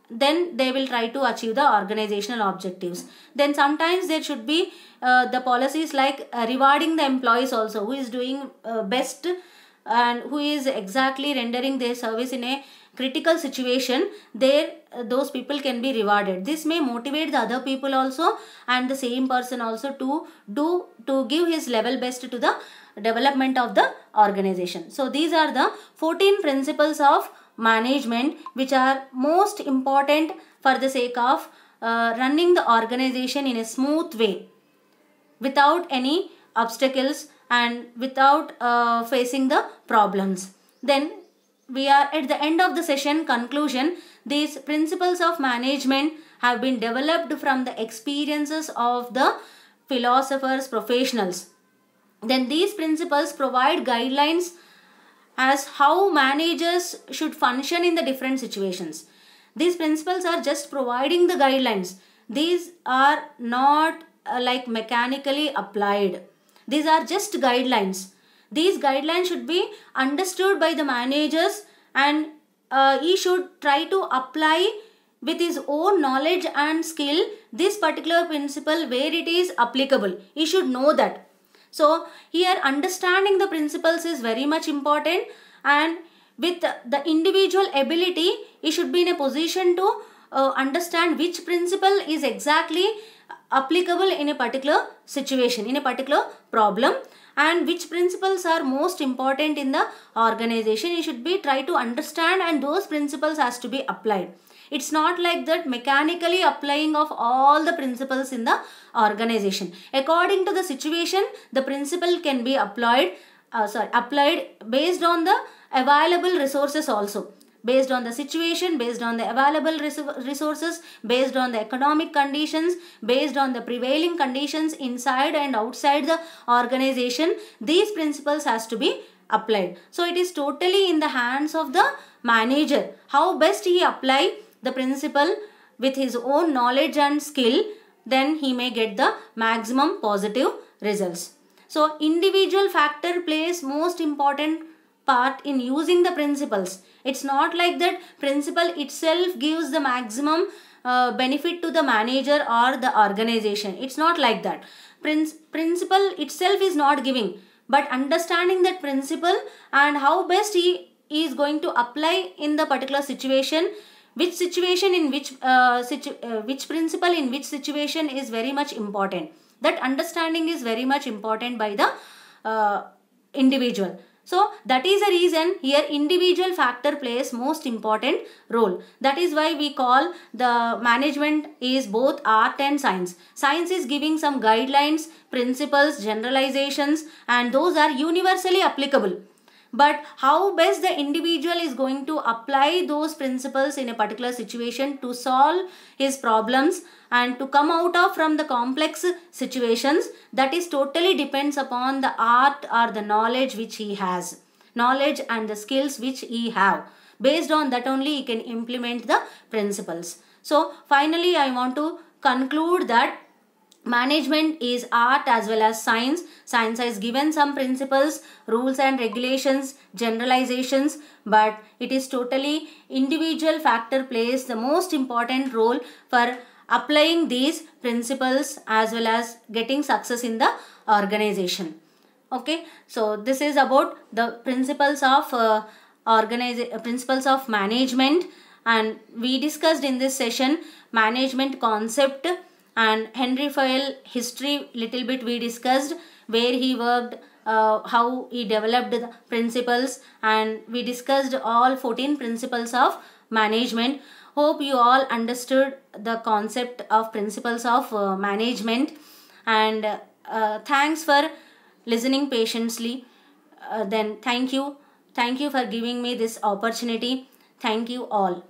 then they will try to achieve the organizational objectives then sometimes there should be uh, the policies like uh, rewarding the employees also who is doing uh, best and who is exactly rendering their service in a critical situation there uh, those people can be rewarded this may motivate the other people also and the same person also to do to give his level best to the development of the organization. So these are the 14 principles of management which are most important for the sake of uh, running the organization in a smooth way without any obstacles and without uh, facing the problems. Then we are at the end of the session conclusion. These principles of management have been developed from the experiences of the philosophers professionals then these principles provide guidelines as how managers should function in the different situations these principles are just providing the guidelines these are not uh, like mechanically applied these are just guidelines these guidelines should be understood by the managers and uh, he should try to apply with his own knowledge and skill this particular principle where it is applicable he should know that so here understanding the principles is very much important and with the individual ability, he should be in a position to uh, understand which principle is exactly applicable in a particular situation, in a particular problem and which principles are most important in the organization. You should be try to understand and those principles has to be applied. It's not like that mechanically applying of all the principles in the organization. According to the situation, the principle can be applied, uh, sorry, applied based on the available resources also based on the situation, based on the available resources, based on the economic conditions, based on the prevailing conditions inside and outside the organization, these principles has to be applied. So it is totally in the hands of the manager. How best he apply the principle with his own knowledge and skill then he may get the maximum positive results. So individual factor plays most important part in using the principles. It's not like that principle itself gives the maximum uh, benefit to the manager or the organization. It's not like that. Prin principle itself is not giving but understanding that principle and how best he is going to apply in the particular situation which situation in which uh, situ uh, which principle in which situation is very much important that understanding is very much important by the uh, individual so that is the reason here individual factor plays most important role. That is why we call the management is both art and science. Science is giving some guidelines, principles, generalizations and those are universally applicable but how best the individual is going to apply those principles in a particular situation to solve his problems and to come out of from the complex situations that is totally depends upon the art or the knowledge which he has knowledge and the skills which he have based on that only he can implement the principles so finally i want to conclude that management is art as well as science science has given some principles rules and regulations generalizations but it is totally individual factor plays the most important role for applying these principles as well as getting success in the organization okay so this is about the principles of uh, organize principles of management and we discussed in this session management concept and Henry Fayal history little bit we discussed where he worked, uh, how he developed the principles and we discussed all 14 principles of management. Hope you all understood the concept of principles of uh, management and uh, thanks for listening patiently. Uh, then thank you. Thank you for giving me this opportunity. Thank you all.